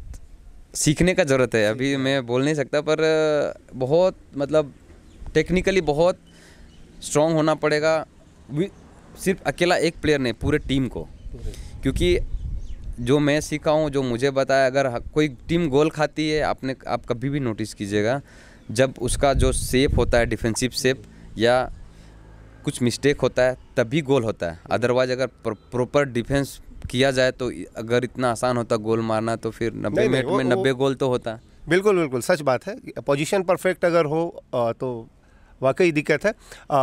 सीखने का ज़रूरत है अभी मैं बोल नहीं सकता पर बहुत मतलब टेक्निकली बहुत स्ट्रॉन्ग होना पड़ेगा सिर्फ अकेला एक प्लेयर नहीं पूरे टीम को क्योंकि जो मैं सीखा हूँ जो मुझे बताया अगर कोई टीम गोल खाती है आपने आप कभी भी नोटिस कीजिएगा जब उसका जो सेप होता है डिफेंसिव सेप या कुछ मिस्टेक होता है तभी गोल होता है अदरवाइज अगर प्रॉपर डिफेंस किया जाए तो अगर इतना आसान होता गोल मारना तो फिर नब्बे मिनट में नब्बे गोल तो होता बिल्कुल बिल्कुल सच बात है पोजीशन परफेक्ट अगर हो तो वाकई दिक्कत है आ,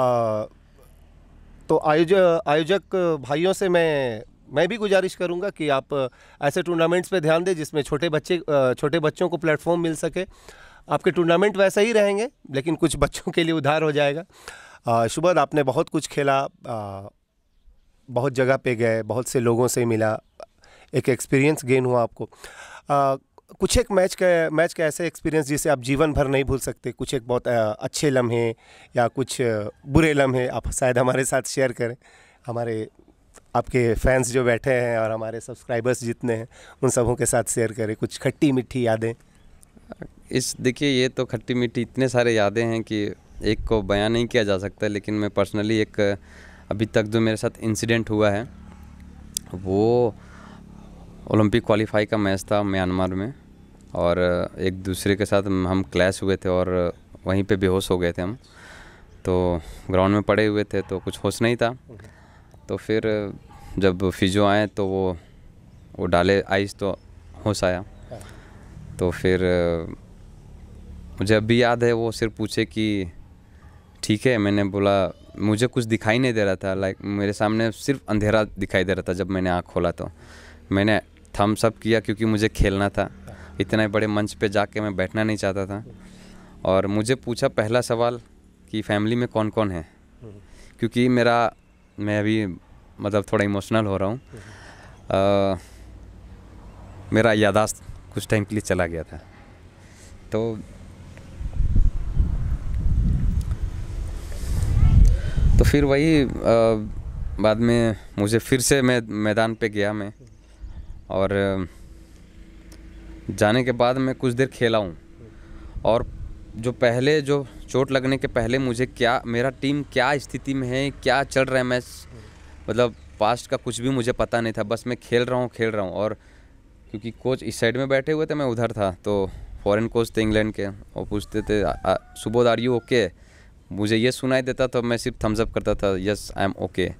तो आयोज आयोजक भाइयों से मैं मैं भी गुजारिश करूंगा कि आप ऐसे टूर्नामेंट्स पे ध्यान दें जिसमें छोटे बच्चे छोटे बच्चों को प्लेटफॉर्म मिल सके आपके टूर्नामेंट वैसे ही रहेंगे लेकिन कुछ बच्चों के लिए उधार हो जाएगा शुभद आपने बहुत कुछ खेला आ, बहुत जगह पे गए बहुत से लोगों से मिला एक एक्सपीरियंस गेन हुआ आपको आ, कुछ एक मैच का मैच का ऐसा एक्सपीरियंस जिसे आप जीवन भर नहीं भूल सकते कुछ एक बहुत अच्छे लम्हे या कुछ बुरे लम्हे आप शायद हमारे साथ शेयर करें हमारे आपके फैंस जो बैठे हैं और हमारे सब्सक्राइबर्स जितने हैं उन सबों के साथ शेयर करें कुछ खट्टी मीठी यादें इस देखिए ये तो खट्टी मीठी इतने सारे यादें हैं कि एक को बयान नहीं किया जा सकता लेकिन मैं पर्सनली एक अभी तक जो मेरे साथ इंसिडेंट हुआ है वो ओलंपिक क्वालिफाई का मैच था म्यांमार में और एक दूसरे के साथ हम क्लैश हुए थे और वहीं पे बेहोश हो गए थे हम तो ग्राउंड में पड़े हुए थे तो कुछ होश नहीं था तो फिर जब फिजो आए तो वो वो डाले आइस तो होश आया तो फिर मुझे अभी भी याद है वो सिर्फ पूछे कि ठीक है मैंने बोला मुझे कुछ दिखाई नहीं दे रहा था लाइक मेरे सामने सिर्फ अंधेरा दिखाई दे रहा था जब मैंने आँख खोला तो मैंने थम्स अप किया क्योंकि मुझे खेलना था इतने बड़े मंच पे जाके मैं बैठना नहीं चाहता था और मुझे पूछा पहला सवाल कि फैमिली में कौन कौन है क्योंकि मेरा मैं अभी मतलब थोड़ा इमोशनल हो रहा हूँ मेरा यादाश्त कुछ टाइम के लिए चला गया था तो तो फिर वही बाद में मुझे फिर से मैं मैदान पे गया मैं और जाने के बाद मैं कुछ देर खेला हूँ और जो पहले जो चोट लगने के पहले मुझे क्या मेरा टीम क्या स्थिति में है क्या चल रहा है मैच मतलब पास्ट का कुछ भी मुझे पता नहीं था बस मैं खेल रहा हूँ खेल रहा हूँ और क्योंकि कोच इस साइड में बैठे हुए थे मैं उधर था तो फॉरेन कोच थे इंग्लैंड के और पूछते थे सुबोध आर यू ओके मुझे ये सुनाई देता तो मैं सिर्फ थम्सअप करता था यस आई एम ओके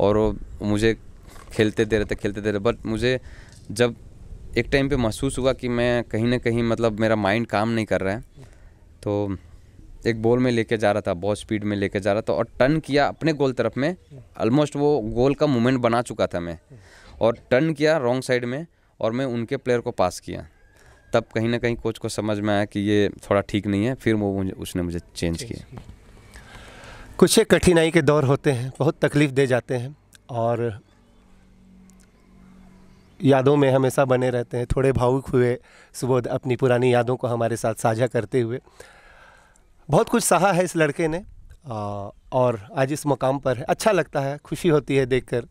और वो मुझे खेलते दे रहे थे खेलते दे रहे बट मुझे जब एक टाइम पे महसूस हुआ कि मैं कहीं ना कहीं मतलब मेरा माइंड काम नहीं कर रहा है तो एक बॉल में लेके जा रहा था बहुत स्पीड में लेके जा रहा था और टर्न किया अपने गोल तरफ में ऑलमोस्ट वो गोल का मोमेंट बना चुका था मैं और टर्न किया रॉन्ग साइड में और मैं उनके प्लेयर को पास किया तब कहीं ना कहीं कोच को समझ में आया कि ये थोड़ा ठीक नहीं है फिर वो मुझे उसने मुझे चेंज किया कुछ एक कठिनाई के दौर होते हैं बहुत तकलीफ़ दे जाते हैं और यादों में हमेशा बने रहते हैं थोड़े भावुक हुए सुबोध अपनी पुरानी यादों को हमारे साथ साझा करते हुए बहुत कुछ सहा है इस लड़के ने और आज इस मुकाम पर है अच्छा लगता है खुशी होती है देखकर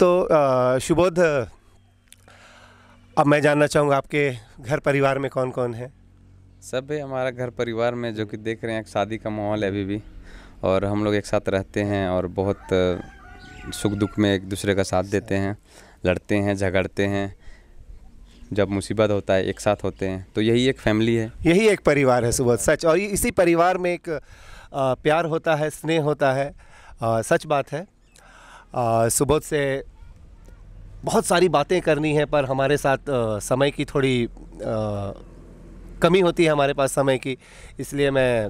तो सुबोध अब मैं जानना चाहूँगा आपके घर परिवार में कौन कौन है सब हमारा घर परिवार में जो कि देख रहे हैं शादी का माहौल है अभी भी और हम लोग एक साथ रहते हैं और बहुत सुख दुख में एक दूसरे का साथ देते हैं लड़ते हैं झगड़ते हैं जब मुसीबत होता है एक साथ होते हैं तो यही एक फैमिली है यही एक परिवार है सुबह सच और इसी परिवार में एक प्यार होता है स्नेह होता है आ, सच बात है सुबह से बहुत सारी बातें करनी है पर हमारे साथ आ, समय की थोड़ी आ, कमी होती है हमारे पास समय की इसलिए मैं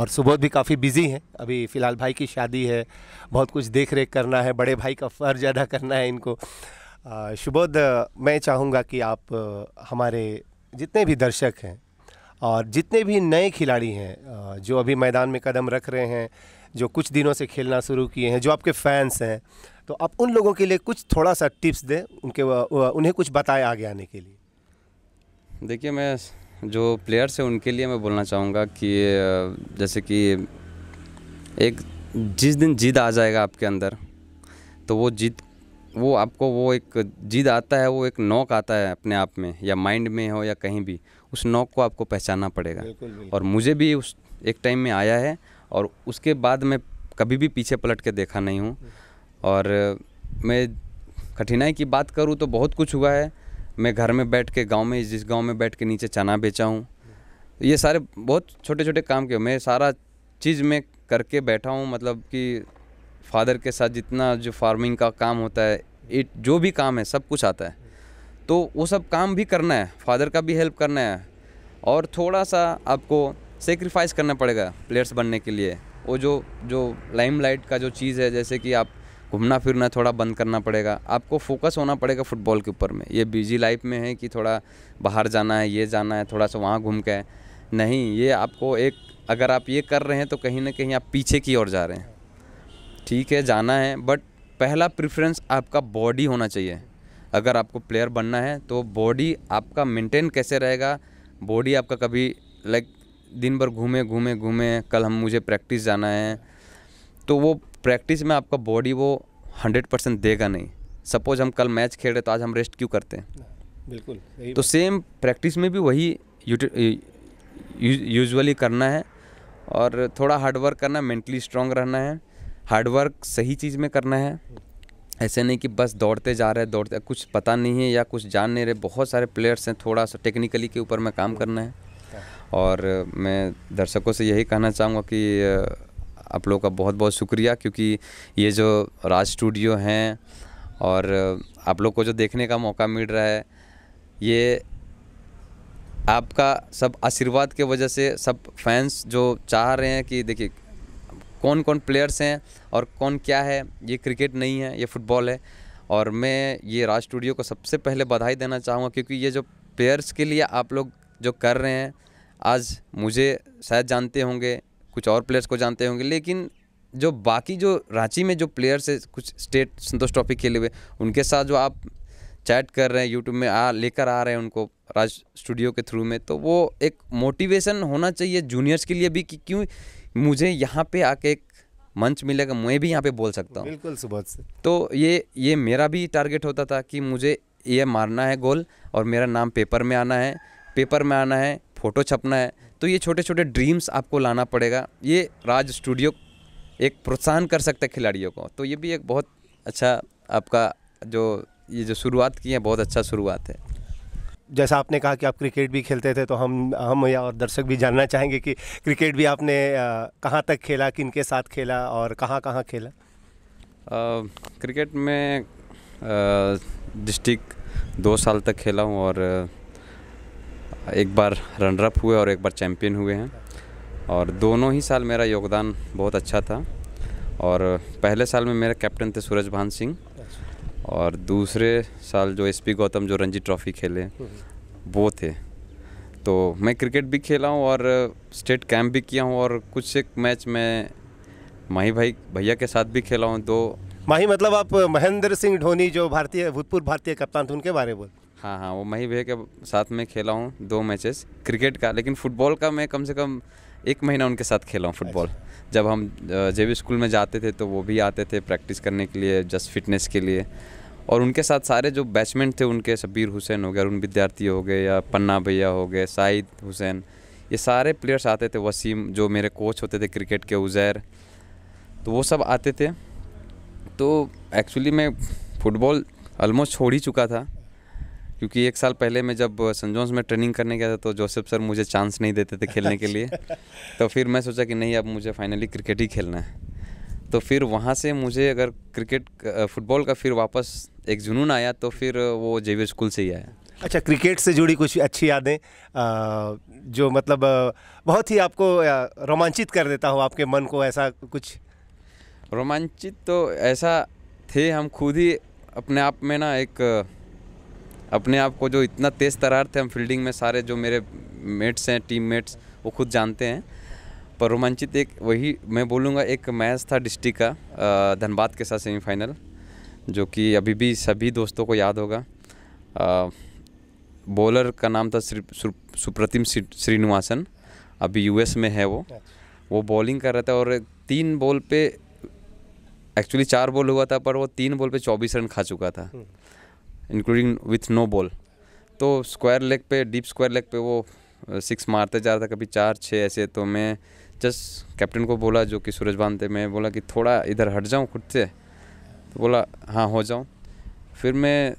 और सुबोध भी काफ़ी बिजी हैं अभी फ़िलहाल भाई की शादी है बहुत कुछ देख रेख करना है बड़े भाई का फ़र्ज अदा करना है इनको सुबोध मैं चाहूँगा कि आप हमारे जितने भी दर्शक हैं और जितने भी नए खिलाड़ी हैं जो अभी मैदान में कदम रख रहे हैं जो कुछ दिनों से खेलना शुरू किए हैं जो आपके फैंस हैं तो आप उन लोगों के लिए कुछ थोड़ा सा टिप्स दें उनके उन्हें कुछ बताएं आगे आने के लिए देखिए मैं जो प्लेयर्स हैं उनके लिए मैं बोलना चाहूँगा कि जैसे कि एक जिस दिन जिद आ जाएगा आपके अंदर तो वो जिद वो आपको वो एक जिद आता है वो एक नॉक आता है अपने आप में या माइंड में हो या कहीं भी उस नॉक को आपको पहचानना पड़ेगा बिल्कुल, बिल्कुल। और मुझे भी उस एक टाइम में आया है और उसके बाद मैं कभी भी पीछे पलट के देखा नहीं हूँ हम्म। और मैं कठिनाई की बात करूँ तो बहुत कुछ हुआ है मैं घर में बैठ के गाँव में जिस गाँव में बैठ के नीचे चना बेचा हूँ ये सारे बहुत छोटे छोटे काम के मैं सारा चीज़ में करके बैठा हूँ मतलब कि फादर के साथ जितना जो फार्मिंग का काम होता है इट जो भी काम है सब कुछ आता है तो वो सब काम भी करना है फादर का भी हेल्प करना है और थोड़ा सा आपको सेक्रीफाइस करना पड़ेगा प्लेयर्स बनने के लिए वो जो जो लाइमलाइट का जो चीज़ है जैसे कि आप घूमना फिरना थोड़ा बंद करना पड़ेगा आपको फोकस होना पड़ेगा फुटबॉल के ऊपर में ये बिजी लाइफ में है कि थोड़ा बाहर जाना है ये जाना है थोड़ा सा वहाँ घूम के नहीं ये आपको एक अगर आप ये कर रहे हैं तो कहीं ना कहीं आप पीछे की ओर जा रहे हैं ठीक है जाना है बट पहला प्रिफ्रेंस आपका बॉडी होना चाहिए अगर आपको प्लेयर बनना है तो बॉडी आपका मेंटेन कैसे रहेगा बॉडी आपका कभी लाइक दिन भर घूमे घूमे घूमे कल हम मुझे प्रैक्टिस जाना है तो वो प्रैक्टिस में आपका बॉडी वो हंड्रेड परसेंट देगा नहीं सपोज हम कल मैच खेल रहे तो आज हम रेस्ट क्यों करते हैं बिल्कुल तो सेम प्रैक्टिस में भी वही यूजुअली करना है और थोड़ा हार्डवर्क करना है मेंटली स्ट्रांग रहना है हार्डवर्क सही चीज़ में करना है ऐसे नहीं कि बस दौड़ते जा रहे हैं दौड़ते कुछ पता नहीं है या कुछ जान नहीं रहे बहुत सारे प्लेयर्स हैं थोड़ा सा टेक्निकली के ऊपर में काम करना है और मैं दर्शकों से यही कहना चाहूँगा कि आप लोगों का बहुत बहुत शुक्रिया क्योंकि ये जो राज स्टूडियो हैं और आप लोग को जो देखने का मौका मिल रहा है ये आपका सब आशीर्वाद के वजह से सब फैंस जो चाह रहे हैं कि देखिए कौन कौन प्लेयर्स हैं और कौन क्या है ये क्रिकेट नहीं है ये फुटबॉल है और मैं ये राज स्टूडियो को सबसे पहले बधाई देना चाहूँगा क्योंकि ये जो प्लेयर्स के लिए आप लोग जो कर रहे हैं आज मुझे शायद जानते होंगे कुछ और प्लेयर्स को जानते होंगे लेकिन जो बाकी जो रांची में जो प्लेयर्स है कुछ स्टेट संतोष ट्रॉफी खेले हुए उनके साथ जो आप चैट कर रहे हैं यूट्यूब में आ लेकर आ रहे हैं उनको राज स्टूडियो के थ्रू में तो वो एक मोटिवेशन होना चाहिए जूनियर्स के लिए भी कि क्यों मुझे यहाँ पे आके एक मंच मिलेगा मैं भी यहाँ पे बोल सकता हूँ बिल्कुल सुबह से तो ये ये मेरा भी टारगेट होता था कि मुझे ये मारना है गोल और मेरा नाम पेपर में आना है पेपर में आना है फ़ोटो छपना है तो ये छोटे छोटे ड्रीम्स आपको लाना पड़ेगा ये राज स्टूडियो एक प्रोत्साहन कर सकता है खिलाड़ियों को तो ये भी एक बहुत अच्छा आपका जो ये जो शुरुआत की है बहुत अच्छा शुरुआत है जैसा आपने कहा कि आप क्रिकेट भी खेलते थे तो हम हम या और दर्शक भी जानना चाहेंगे कि क्रिकेट भी आपने कहाँ तक खेला किन के साथ खेला और कहाँ कहाँ खेला आ, क्रिकेट में डिस्ट्रिक्ट दो साल तक खेला हूँ और एक बार रनरअप हुए और एक बार चैम्पियन हुए हैं और दोनों ही साल मेरा योगदान बहुत अच्छा था और पहले साल में मेरे कैप्टन थे सूरज भान सिंह और दूसरे साल जो एस पी गौतम जो रणजी ट्रॉफ़ी खेले वो थे तो मैं क्रिकेट भी खेला हूँ और स्टेट कैंप भी किया हूँ और कुछ एक मैच में माही भाई भैया के साथ भी खेला हूँ दो माही मतलब आप महेंद्र सिंह धोनी जो भारतीय भूतपूर्व भारतीय कप्तान थे उनके बारे में बोल हाँ हाँ वो मही भैया के साथ में खेला हूँ दो मैचेस क्रिकेट का लेकिन फुटबॉल का मैं कम से कम एक महीना उनके साथ खेला हूँ फुटबॉल अच्छा। जब हम जे स्कूल में जाते थे तो वो भी आते थे प्रैक्टिस करने के लिए जस्ट फिटनेस के लिए और उनके साथ सारे जो बैट्समैन थे उनके शब्बीर हुसैन हो गए अरुण विद्यार्थी हो गए या पन्ना भैया हो गए शाहिद हुसैन ये सारे प्लेयर्स आते थे वसीम जो मेरे कोच होते थे क्रिकेट के उजैर तो वो सब आते थे तो एक्चुअली मैं फुटबॉल ऑलमोस्ट छोड़ ही चुका था क्योंकि एक साल पहले मैं जब संजोन्स में ट्रेनिंग करने गया था तो जोसेफ सर मुझे चांस नहीं देते थे खेलने के लिए *laughs* तो फिर मैं सोचा कि नहीं अब मुझे फाइनली क्रिकेट ही खेलना है तो फिर वहाँ से मुझे अगर क्रिकेट फुटबॉल का फिर वापस एक जुनून आया तो फिर वो जेवी स्कूल से ही आया अच्छा क्रिकेट से जुड़ी कुछ अच्छी यादें जो मतलब बहुत ही आपको रोमांचित कर देता हो आपके मन को ऐसा कुछ रोमांचित तो ऐसा थे हम खुद ही अपने आप में ना एक अपने आप को जो इतना तेज़ तरार थे हम फील्डिंग में सारे जो मेरे मेट्स हैं टीम मेट्स वो खुद जानते हैं पर रोमांचित एक वही मैं बोलूँगा एक मैच था डिस्ट्रिक्ट का धनबाद के साथ सेमीफाइनल जो कि अभी भी सभी दोस्तों को याद होगा बॉलर का नाम था सुप्रतिम श्रीनिवासन अभी यूएस में है वो अच्छा। वो बॉलिंग कर रहा था और तीन बॉल पे एक्चुअली चार बॉल हुआ था पर वो तीन बॉल पे चौबीस रन खा चुका था हम्म। इंक्लूडिंग विथ नो बॉल तो स्क्वायर लेग पे डीप स्क्वायर लेग पे वो सिक्स मारते जा रहा था कभी चार छः ऐसे तो मैं जस्ट कैप्टन को बोला जो कि सूरज थे मैं बोला कि थोड़ा इधर हट जाऊँ खुद से तो बोला हाँ हो जाऊँ फिर मैं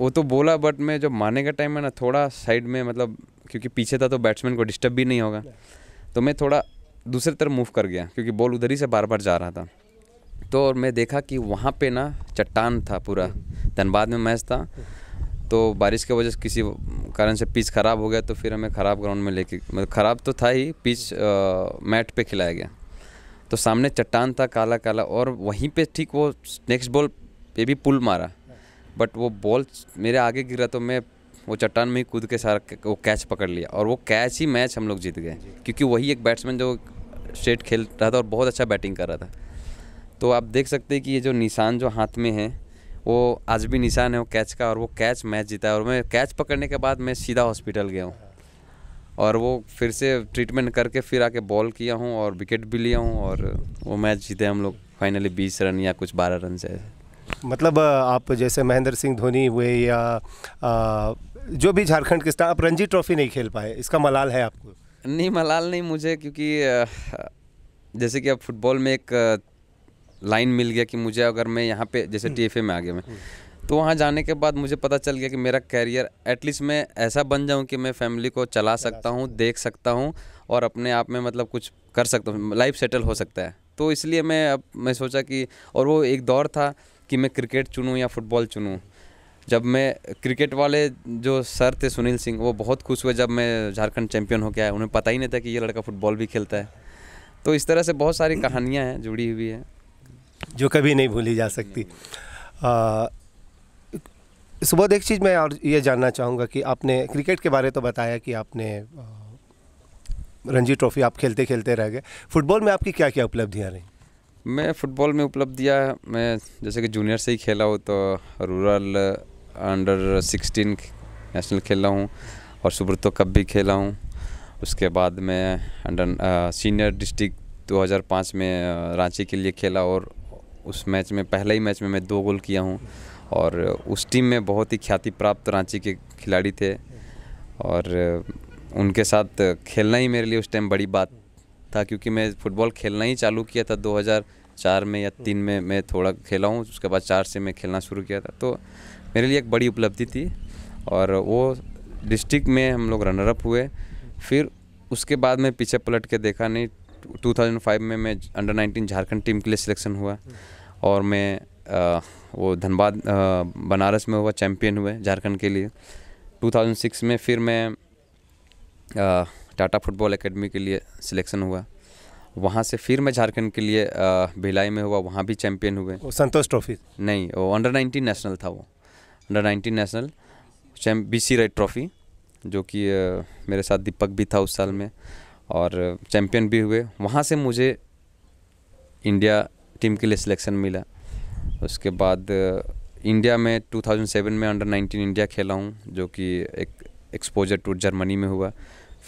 वो तो बोला बट मैं जब मारने का टाइम है ना थोड़ा साइड में मतलब क्योंकि पीछे था तो बैट्समैन को डिस्टर्ब भी नहीं होगा तो मैं थोड़ा दूसरी तरफ मूव कर गया क्योंकि बॉल उधर ही से बार बार जा रहा था तो और मैं देखा कि वहाँ पे ना चट्टान था पूरा धनबाद में मैच था तो बारिश की वजह से किसी कारण से पिच ख़राब हो गया तो फिर हमें ख़राब ग्राउंड में लेके मतलब ख़राब तो था ही पिच मैट पे खिलाया गया तो सामने चट्टान था काला काला और वहीं पे ठीक वो नेक्स्ट बॉल पे भी पुल मारा बट वो बॉल मेरे आगे गिरा तो मैं वो चट्टान में ही कूद के सारा वो कैच पकड़ लिया और वो कैच ही मैच हम लोग जीत गए क्योंकि वही एक बैट्समैन जो स्ट्रेट खेल रहा था और बहुत अच्छा बैटिंग कर रहा था तो आप देख सकते हैं कि ये जो निशान जो हाथ में है वो आज भी निशान है वो कैच का और वो कैच मैच जीता है और मैं कैच पकड़ने के बाद मैं सीधा हॉस्पिटल गया हूँ और वो फिर से ट्रीटमेंट करके फिर आके बॉल किया हूँ और विकेट भी लिया हूँ और वो मैच जीते हम लोग फाइनली बीस रन या कुछ बारह रन से मतलब आप जैसे महेंद्र सिंह धोनी हुए या आ, जो भी झारखंड के स्टार आप रणजी ट्रॉफी नहीं खेल पाए इसका मलाल है आपको नहीं मलाल नहीं मुझे क्योंकि जैसे कि आप फुटबॉल में एक लाइन मिल गया कि मुझे अगर मैं यहाँ पे जैसे टी हम्म। में आ गया मैं हम्म। तो वहाँ जाने के बाद मुझे पता चल गया कि मेरा कैरियर एटलीस्ट मैं ऐसा बन जाऊँ कि मैं फैमिली को चला सकता हूँ देख सकता हूँ और अपने आप में मतलब कुछ कर सकता हूँ लाइफ सेटल हो सकता है तो इसलिए मैं अब मैं सोचा कि और वो एक दौर था कि मैं क्रिकेट चुनूँ या फुटबॉल चुनूँ जब मैं क्रिकेट वाले जो सर थे सुनील सिंह वो बहुत खुश हुए जब मैं झारखंड चैम्पियन हो गया उन्हें पता ही नहीं था कि ये लड़का फुटबॉल भी खेलता है तो इस तरह से बहुत सारी *clears throat* कहानियाँ हैं जुड़ी हुई हैं जो कभी नहीं भूली जा सकती सुबह एक चीज़ मैं और ये जानना चाहूँगा कि आपने क्रिकेट के बारे तो बताया कि आपने रणजी ट्रॉफी आप खेलते खेलते रह गए फुटबॉल में आपकी क्या क्या उपलब्धियाँ रहीं मैं फुटबॉल में उपलब्धियाँ मैं जैसे कि जूनियर से ही खेला हूँ तो रूरल अंडर सिक्सटीन नेशनल खेला हूँ और सुब्रतो कप भी खेला हूँ उसके बाद मैं अंडर सीनियर डिस्ट्रिक्ट 2005 में रांची के लिए खेला और उस मैच में पहले ही मैच में मैं दो गोल किया हूँ और उस टीम में बहुत ही ख्याति प्राप्त रांची के खिलाड़ी थे और उनके साथ खेलना ही मेरे लिए उस टाइम बड़ी बात था क्योंकि मैं फुटबॉल खेलना ही चालू किया था 2004 में या तीन में मैं थोड़ा खेला हूँ उसके बाद चार से मैं खेलना शुरू किया था तो मेरे लिए एक बड़ी उपलब्धि थी और वो डिस्ट्रिक्ट में हम लोग रनरअप हुए फिर उसके बाद मैं पीछे पलट के देखा नहीं 2005 में मैं अंडर 19 झारखंड टीम के लिए सिलेक्शन हुआ और मैं आ, वो धनबाद बनारस में हुआ चैम्पियन हुए झारखंड के लिए 2006 में फिर मैं टाटा फुटबॉल एकेडमी के लिए सिलेक्शन हुआ वहाँ से फिर मैं झारखंड के लिए भिलाई में हुआ वहाँ भी चैम्पियन हुए संतोष ट्रॉफी नहीं वो अंडर 19 नेशनल था वो अंडर 19 नेशनल चैम बी सी ट्रॉफी जो कि मेरे साथ दीपक भी था उस साल में और चैम्पियन भी हुए वहाँ से मुझे इंडिया टीम के लिए सिलेक्शन मिला उसके बाद इंडिया में 2007 में अंडर 19 इंडिया खेला हूँ जो कि एक एक्सपोजर टूर जर्मनी में हुआ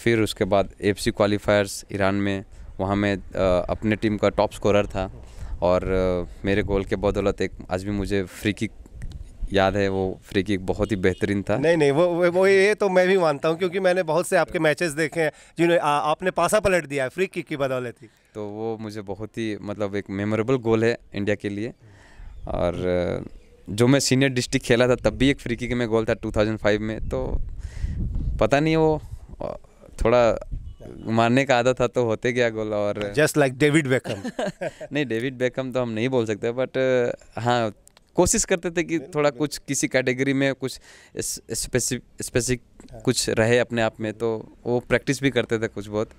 फिर उसके बाद एफ सी क्वालिफायर्स ईरान में वहाँ मैं अपने टीम का टॉप स्कोरर था और मेरे गोल के बदौलत एक आज भी मुझे फ्री किक याद है वो फ्री किक बहुत ही बेहतरीन था नहीं नहीं वो वो ये तो मैं भी मानता हूँ क्योंकि मैंने बहुत से आपके मैचेस देखे हैं जिन्हें आपने पासा पलट दिया है फ्री किक की बदौलत ही तो वो मुझे बहुत ही मतलब एक मेमोरेबल गोल है इंडिया के लिए और जो मैं सीनियर डिस्ट्रिक्ट खेला था तब भी एक फ्री किक में गोल था 2005 में तो पता नहीं वो थोड़ा मारने का आदत था तो होते गया गोल और जस्ट लाइक डेविड बेकम नहीं डेविड बेकम तो हम नहीं बोल सकते बट हाँ कोशिश करते थे कि थोड़ा कुछ किसी कैटेगरी में कुछ स्पेसिफिक हाँ। कुछ रहे अपने आप में तो वो प्रैक्टिस भी करते थे कुछ बहुत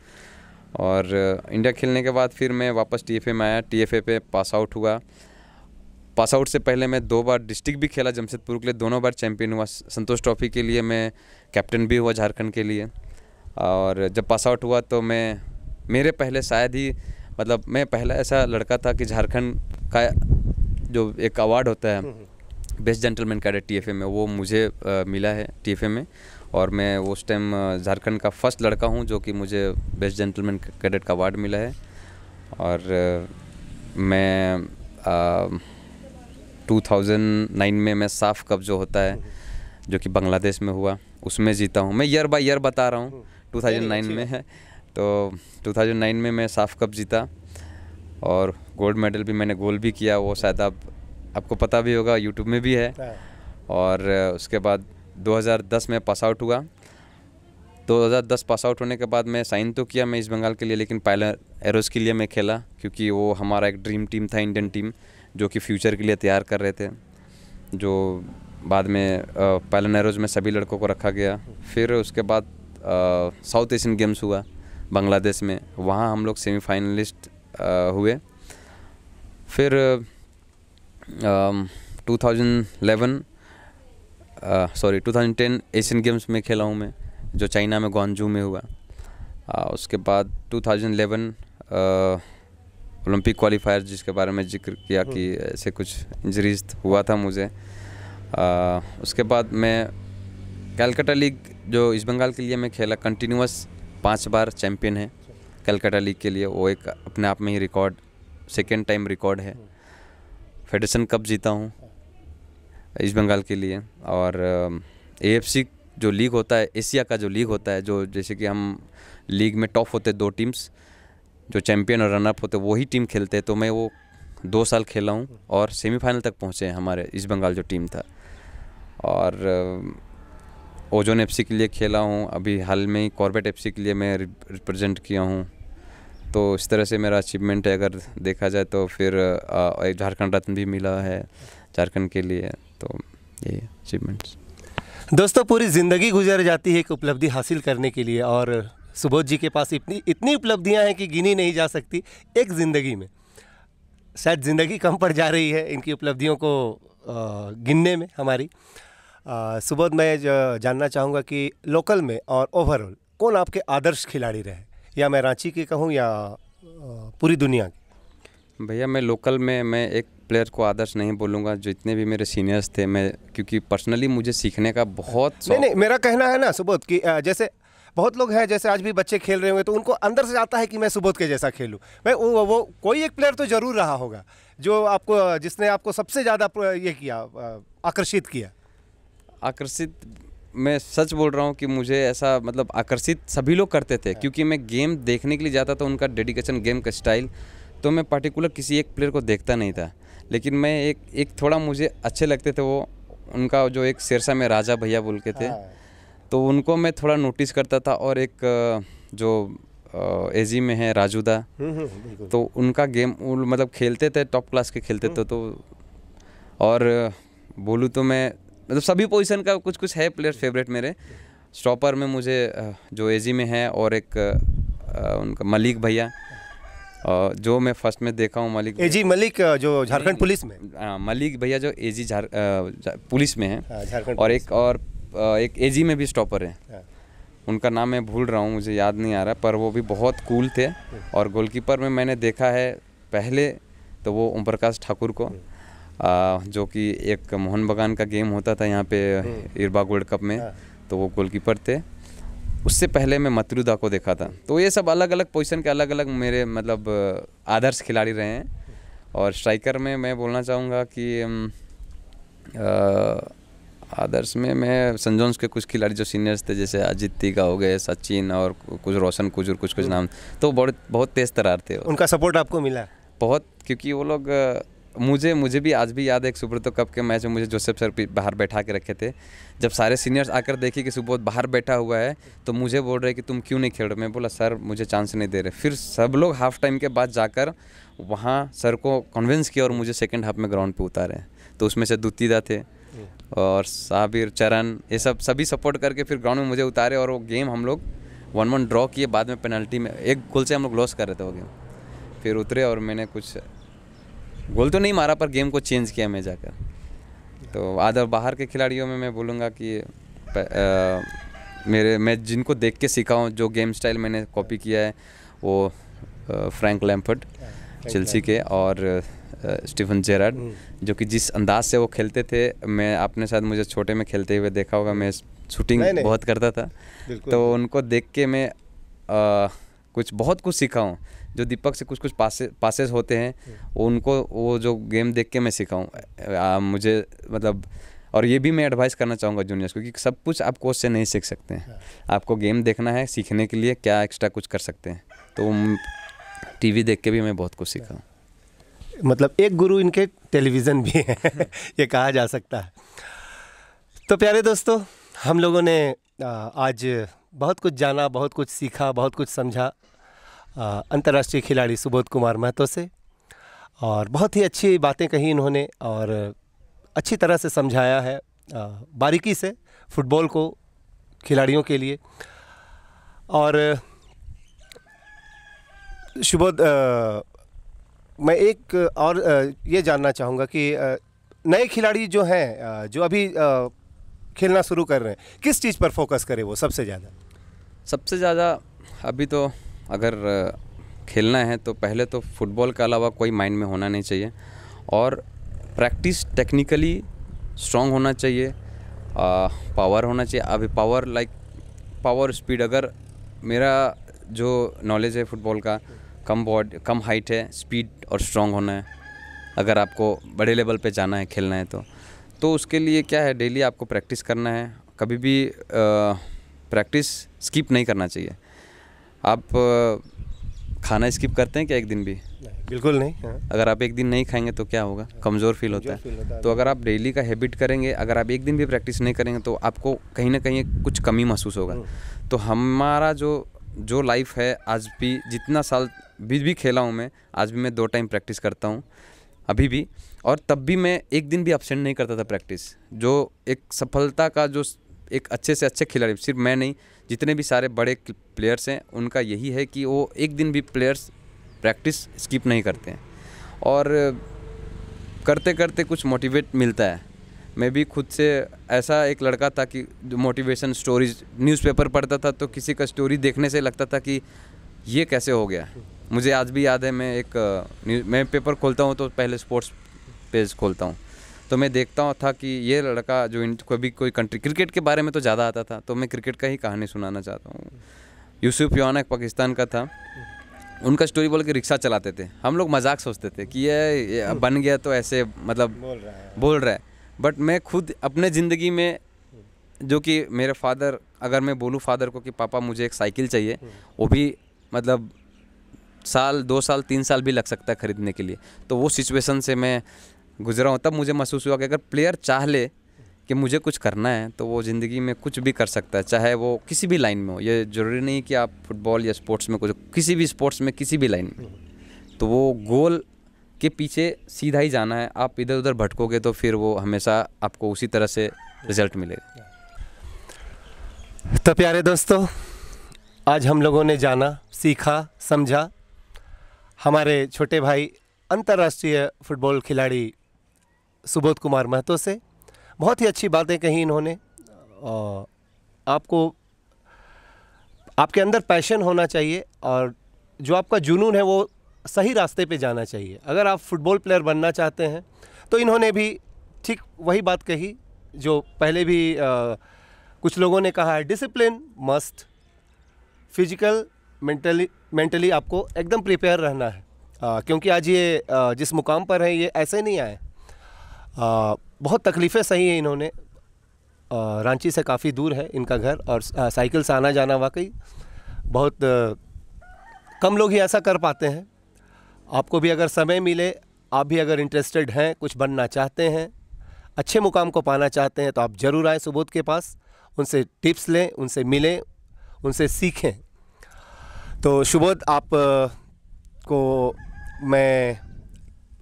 और इंडिया खेलने के बाद फिर मैं वापस टी में आया टी पे पास आउट हुआ पास आउट से पहले मैं दो बार डिस्ट्रिक्ट भी खेला जमशेदपुर के लिए दोनों बार चैंपियन हुआ संतोष ट्रॉफी के लिए मैं कैप्टन भी हुआ झारखंड के लिए और जब पास आउट हुआ तो मैं मेरे पहले शायद ही मतलब मैं पहला ऐसा लड़का था कि झारखंड का जो एक अवार्ड होता है best gentleman cadet T F में वो मुझे आ, मिला है टी एफ में और मैं उस टाइम झारखंड का फर्स्ट लड़का हूँ जो कि मुझे बेस्ट जेंटलमैन कैडेट का अवार्ड मिला है और मैं टू थाउजेंड नाइन में मैं साफ कप जो होता है हम्म, हम्म। जो कि बांग्लादेश में हुआ उसमें जीता हूँ मैं ईयर बाई ईयर बता रहा हूँ 2009 हम्म। में है तो 2009 में मैं साफ कप जीता और गोल्ड मेडल भी मैंने गोल भी किया वो शायद आप आपको पता भी होगा यूट्यूब में भी है हाँ। और उसके बाद 2010 में पास आउट हुआ 2010 पास आउट होने के बाद मैं साइन तो किया मैं इस बंगाल के लिए लेकिन पहला एरोज़ के लिए मैं खेला क्योंकि वो हमारा एक ड्रीम टीम था इंडियन टीम जो कि फ्यूचर के लिए तैयार कर रहे थे जो बाद में पहला एरोज़ में सभी लड़कों को रखा गया फिर उसके बाद साउथ एशियन गेम्स हुआ बांग्लादेश में वहाँ हम लोग सेमीफाइनलिस्ट हुए फिर two thousand eleven sorry two thousand ten Asian Games में खेला हूँ मैं जो चाइना में ग्वानजू में हुआ uh, उसके बाद two thousand eleven Olympic qualifier जिसके बारे में जिक्र किया कि हम्म। ऐसे कुछ इंजरीज हुआ था मुझे uh, उसके बाद मैं कैलकटा लीग जो ईस्ट बंगाल के लिए मैं खेला कंटिन्यूस पाँच बार चैम्पियन है कलकत्ता लीग के लिए वो एक अपने आप में ही रिकॉर्ड सेकेंड टाइम रिकॉर्ड है फेडरेशन कप जीता हूँ ईस्ट बंगाल के लिए और ए जो लीग होता है एशिया का जो लीग होता है जो जैसे कि हम लीग में टॉप होते दो टीम्स जो चैम्पियन और रनअप होते वही टीम खेलते तो मैं वो दो साल खेला हूँ और सेमीफाइनल तक पहुँचे हमारे ईस्ट बंगाल जो टीम था और ओजोन एफ के लिए खेला हूँ अभी हाल में ही कॉर्बेट एफ के लिए मैं रिप्रेजेंट किया हूँ तो इस तरह से मेरा अचीवमेंट है अगर देखा जाए तो फिर एक झारखंड रत्न भी मिला है झारखंड के लिए तो यही अचीवमेंट्स दोस्तों पूरी ज़िंदगी गुजर जाती है एक उपलब्धि हासिल करने के लिए और सुबोध जी के पास इतनी इतनी उपलब्धियां हैं कि गिनी नहीं जा सकती एक ज़िंदगी में शायद ज़िंदगी कम पड़ जा रही है इनकी उपलब्धियों को गिनने में हमारी सुबोध मैं जानना चाहूँगा कि लोकल में और ओवरऑल कौन आपके आदर्श खिलाड़ी रहे या मैं रांची की कहूँ या पूरी दुनिया की भैया मैं लोकल में मैं एक प्लेयर को आदर्श नहीं बोलूँगा जितने भी मेरे सीनियर्स थे मैं क्योंकि पर्सनली मुझे सीखने का बहुत नहीं नहीं मेरा कहना है ना सुबोध कि जैसे बहुत लोग हैं जैसे आज भी बच्चे खेल रहे होंगे तो उनको अंदर से आता है कि मैं सुबोध के जैसा खेलूँ मैं वो वो कोई एक प्लेयर तो ज़रूर रहा होगा जो आपको जिसने आपको सबसे ज़्यादा ये किया आकर्षित किया आकर्षित मैं सच बोल रहा हूँ कि मुझे ऐसा मतलब आकर्षित सभी लोग करते थे क्योंकि मैं गेम देखने के लिए जाता था उनका डेडिकेशन गेम का स्टाइल तो मैं पर्टिकुलर किसी एक प्लेयर को देखता नहीं था लेकिन मैं एक एक थोड़ा मुझे अच्छे लगते थे वो उनका जो एक शेरसा में राजा भैया बोल के थे हाँ। तो उनको मैं थोड़ा नोटिस करता था और एक जो एजी में है राजूदा हम्म, हम्म, तो उनका गेम मतलब खेलते थे टॉप क्लास के खेलते थे हम्म। तो और बोलूँ तो मैं मतलब सभी पोजीशन का कुछ कुछ है प्लेयर फेवरेट मेरे स्टॉपर में मुझे जो एजी में है और एक उनका मलिक भैया जो मैं फर्स्ट में देखा हूँ मलिक एजी मलिक जो झारखंड पुलिस में हाँ मलिक भैया जो एजी झार पुलिस में है हाँ, झारखंड और एक और एक एजी में भी स्टॉपर है हाँ। उनका नाम मैं भूल रहा हूँ मुझे याद नहीं आ रहा पर वो भी बहुत कूल थे हाँ। और गोलकीपर में मैंने देखा है पहले तो वो ओम प्रकाश ठाकुर को जो कि एक मोहन बगान का गेम होता था यहाँ पे हम्म। इरबाग वर्ल्ड कप में हाँ। तो वो गोलकीपर थे उससे पहले मैं मतरुदा को देखा था तो ये सब अलग अलग पोजीशन के अलग अलग मेरे मतलब आदर्श खिलाड़ी रहे हैं और स्ट्राइकर में मैं बोलना चाहूँगा कि आदर्श में मैं संजोन्स के कुछ खिलाड़ी जो सीनियर्स थे जैसे अजित तिगा हो गए सचिन और कुछ रोशन कुछ कुछ कुछ नाम तो बहुत बहुत तेज़ तरार थे उनका सपोर्ट आपको मिला बहुत क्योंकि वो लोग मुझे मुझे भी आज भी याद है एक सुब्रतो तो कप के मैच में मुझे जोसेफ सर बाहर बैठा के रखे थे जब सारे सीनियर्स आकर देखे कि सुबोध बाहर बैठा हुआ है तो मुझे बोल रहे कि तुम क्यों नहीं खेल रहे मैं बोला सर मुझे चांस नहीं दे रहे फिर सब लोग हाफ टाइम के बाद जाकर वहाँ सर को कन्विंस किया और मुझे सेकेंड हाफ में ग्राउंड पर उतारे तो उसमें से दुतीदा थे और साबिर चरण ये सब सभी सपोर्ट करके फिर ग्राउंड में मुझे उतारे और वो गेम हम लोग वन वन ड्रॉ किए बाद में पेनल्टी में एक गोल से हम लोग लॉस कर रहे थे वो गेम फिर उतरे और मैंने कुछ गोल तो नहीं मारा पर गेम को चेंज किया मैं जाकर तो आधा बाहर के खिलाड़ियों में मैं बोलूँगा कि प, आ, मेरे मैं जिनको देख के सीखा हूँ जो गेम स्टाइल मैंने कॉपी किया है वो फ्रैंक लैम्फर्ड चिल्सी के और स्टीफन जेराड hmm. जो कि जिस अंदाज से वो खेलते थे मैं आपने शायद मुझे छोटे में खेलते हुए देखा होगा मैं शूटिंग बहुत करता था तो उनको देख के मैं आ, कुछ बहुत कुछ सीखा हूँ जो दीपक से कुछ कुछ पासे पासेस होते हैं वो हम्म। उनको वो जो गेम देख के मैं सिखाऊँ मुझे मतलब और ये भी मैं एडवाइस करना चाहूँगा जूनियर्स को कि सब कुछ आप कोच से नहीं सीख सकते हैं हाँ। आपको गेम देखना है सीखने के लिए क्या एक्स्ट्रा कुछ कर सकते हैं तो टीवी देख के भी मैं बहुत कुछ सीखा हाँ। मतलब एक गुरु इनके टेलीविज़न भी हैं *laughs* ये कहा जा सकता है तो प्यारे दोस्तों हम लोगों ने आज बहुत कुछ जाना बहुत कुछ सीखा बहुत कुछ समझा अंतर्राष्ट्रीय खिलाड़ी सुबोध कुमार महतो से और बहुत ही अच्छी बातें कही इन्होंने और अच्छी तरह से समझाया है बारीकी से फुटबॉल को खिलाड़ियों के लिए और सुबोध मैं एक और ये जानना चाहूँगा कि नए खिलाड़ी जो हैं जो अभी खेलना शुरू कर रहे हैं किस चीज़ पर फोकस करें वो सबसे ज़्यादा सबसे ज़्यादा अभी तो अगर खेलना है तो पहले तो फुटबॉल के अलावा कोई माइंड में होना नहीं चाहिए और प्रैक्टिस टेक्निकली स्ट्रॉन्ग होना चाहिए पावर होना चाहिए अभी पावर लाइक पावर स्पीड अगर मेरा जो नॉलेज है फुटबॉल का कम बॉड कम हाइट है स्पीड और स्ट्रॉन्ग होना है अगर आपको बड़े लेवल पे जाना है खेलना है तो तो उसके लिए क्या है डेली आपको प्रैक्टिस करना है कभी भी प्रैक्टिस स्किप नहीं करना चाहिए आप खाना स्किप करते हैं क्या एक दिन भी बिल्कुल नहीं हाँ। अगर आप एक दिन नहीं खाएंगे तो क्या होगा हाँ, कमज़ोर फील होता है फील होता तो अगर आप डेली का हैबिट करेंगे अगर आप एक दिन भी प्रैक्टिस नहीं करेंगे तो आपको कहीं ना कहीं कुछ कमी महसूस होगा हम्म। तो हमारा जो जो लाइफ है आज भी जितना साल भी भी खेला हूँ मैं आज भी मैं दो टाइम प्रैक्टिस करता हूँ अभी भी और तब भी मैं एक दिन भी अपसेंट नहीं करता था प्रैक्टिस जो एक सफलता का जो एक अच्छे से अच्छे खिलाड़ी सिर्फ मैं नहीं जितने भी सारे बड़े प्लेयर्स हैं उनका यही है कि वो एक दिन भी प्लेयर्स प्रैक्टिस स्किप नहीं करते हैं और करते करते कुछ मोटिवेट मिलता है मैं भी खुद से ऐसा एक लड़का था कि मोटिवेशन स्टोरीज न्यूज़पेपर पढ़ता था तो किसी का स्टोरी देखने से लगता था कि ये कैसे हो गया मुझे आज भी याद है मैं एक मैं पेपर खोलता हूँ तो पहले स्पोर्ट्स पेज खोलता हूँ तो मैं देखता था कि ये लड़का जो कभी कोई कंट्री क्रिकेट के बारे में तो ज़्यादा आता था तो मैं क्रिकेट का ही कहानी सुनाना चाहता हूँ यूसुफ एक पाकिस्तान का था उनका स्टोरी बोल के रिक्शा चलाते थे हम लोग मजाक सोचते थे कि ये, ये बन गया तो ऐसे मतलब बोल रहा है बोल रहा है बट मैं खुद अपने ज़िंदगी में जो कि मेरे फादर अगर मैं बोलूँ फादर को कि पापा मुझे एक साइकिल चाहिए वो भी मतलब साल दो साल तीन साल भी लग सकता है ख़रीदने के लिए तो वो सिचुएशन से मैं गुजरा हूँ तब मुझे महसूस हुआ कि अगर प्लेयर चाह ले कि मुझे कुछ करना है तो वो ज़िंदगी में कुछ भी कर सकता है चाहे वो किसी भी लाइन में हो ये ज़रूरी नहीं कि आप फुटबॉल या स्पोर्ट्स में कुछ किसी भी स्पोर्ट्स में किसी भी लाइन में तो वो गोल के पीछे सीधा ही जाना है आप इधर उधर भटकोगे तो फिर वो हमेशा आपको उसी तरह से रिजल्ट मिलेगा तो प्यारे दोस्तों आज हम लोगों ने जाना सीखा समझा हमारे छोटे भाई अंतर्राष्ट्रीय फुटबॉल खिलाड़ी सुबोध कुमार महतो से बहुत ही अच्छी बातें कही इन्होंने और आपको आपके अंदर पैशन होना चाहिए और जो आपका जुनून है वो सही रास्ते पे जाना चाहिए अगर आप फुटबॉल प्लेयर बनना चाहते हैं तो इन्होंने भी ठीक वही बात कही जो पहले भी आ, कुछ लोगों ने कहा है discipline must physical mentally mentally आपको एकदम प्रिपेयर रहना है आ, क्योंकि आज ये आ, जिस मुकाम पर है ये ऐसे नहीं आए बहुत तकलीफ़ें सही हैं इन्होंने रांची से काफ़ी दूर है इनका घर और साइकिल से आना जाना वाकई बहुत कम लोग ही ऐसा कर पाते हैं आपको भी अगर समय मिले आप भी अगर इंटरेस्टेड हैं कुछ बनना चाहते हैं अच्छे मुकाम को पाना चाहते हैं तो आप ज़रूर आएँ सुबोध के पास उनसे टिप्स लें उनसे मिलें उनसे सीखें तो सुबोध आप को मैं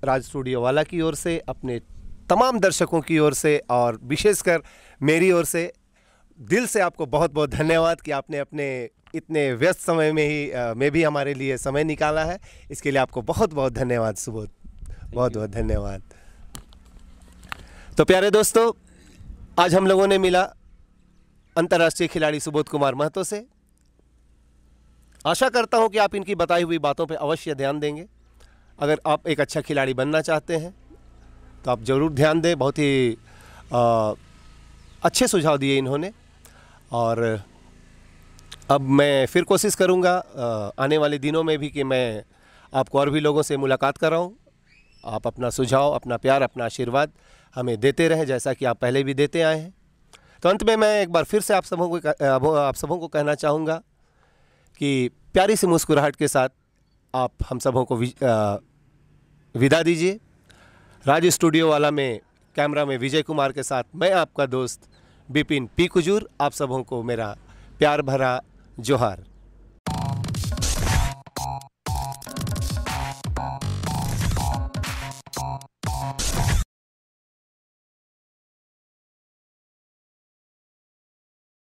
राज स्टूडियो वाला की ओर से अपने तमाम दर्शकों की ओर से और विशेषकर मेरी ओर से दिल से आपको बहुत बहुत धन्यवाद कि आपने अपने इतने व्यस्त समय में ही में भी हमारे लिए समय निकाला है इसके लिए आपको बहुत बहुत धन्यवाद सुबोध बहुत बहुत धन्यवाद तो प्यारे दोस्तों आज हम लोगों ने मिला अंतर्राष्ट्रीय खिलाड़ी सुबोध कुमार महतो से आशा करता हूं कि आप इनकी बताई हुई बातों पर अवश्य ध्यान देंगे अगर आप एक अच्छा खिलाड़ी बनना चाहते हैं तो आप ज़रूर ध्यान दें बहुत ही आ, अच्छे सुझाव दिए इन्होंने और अब मैं फिर कोशिश करूँगा आने वाले दिनों में भी कि मैं आपको और भी लोगों से मुलाकात कराऊँ आप अपना सुझाव अपना प्यार अपना आशीर्वाद हमें देते रहें जैसा कि आप पहले भी देते आए हैं तो अंत में मैं एक बार फिर से आप सबों को आप सबों को कहना चाहूँगा कि प्यारी सी मुस्कुराहट के साथ आप हम सबों को विदा दीजिए राज स्टूडियो वाला में कैमरा में विजय कुमार के साथ मैं आपका दोस्त बिपिन पी कुजूर आप सबों को मेरा प्यार भरा जोहार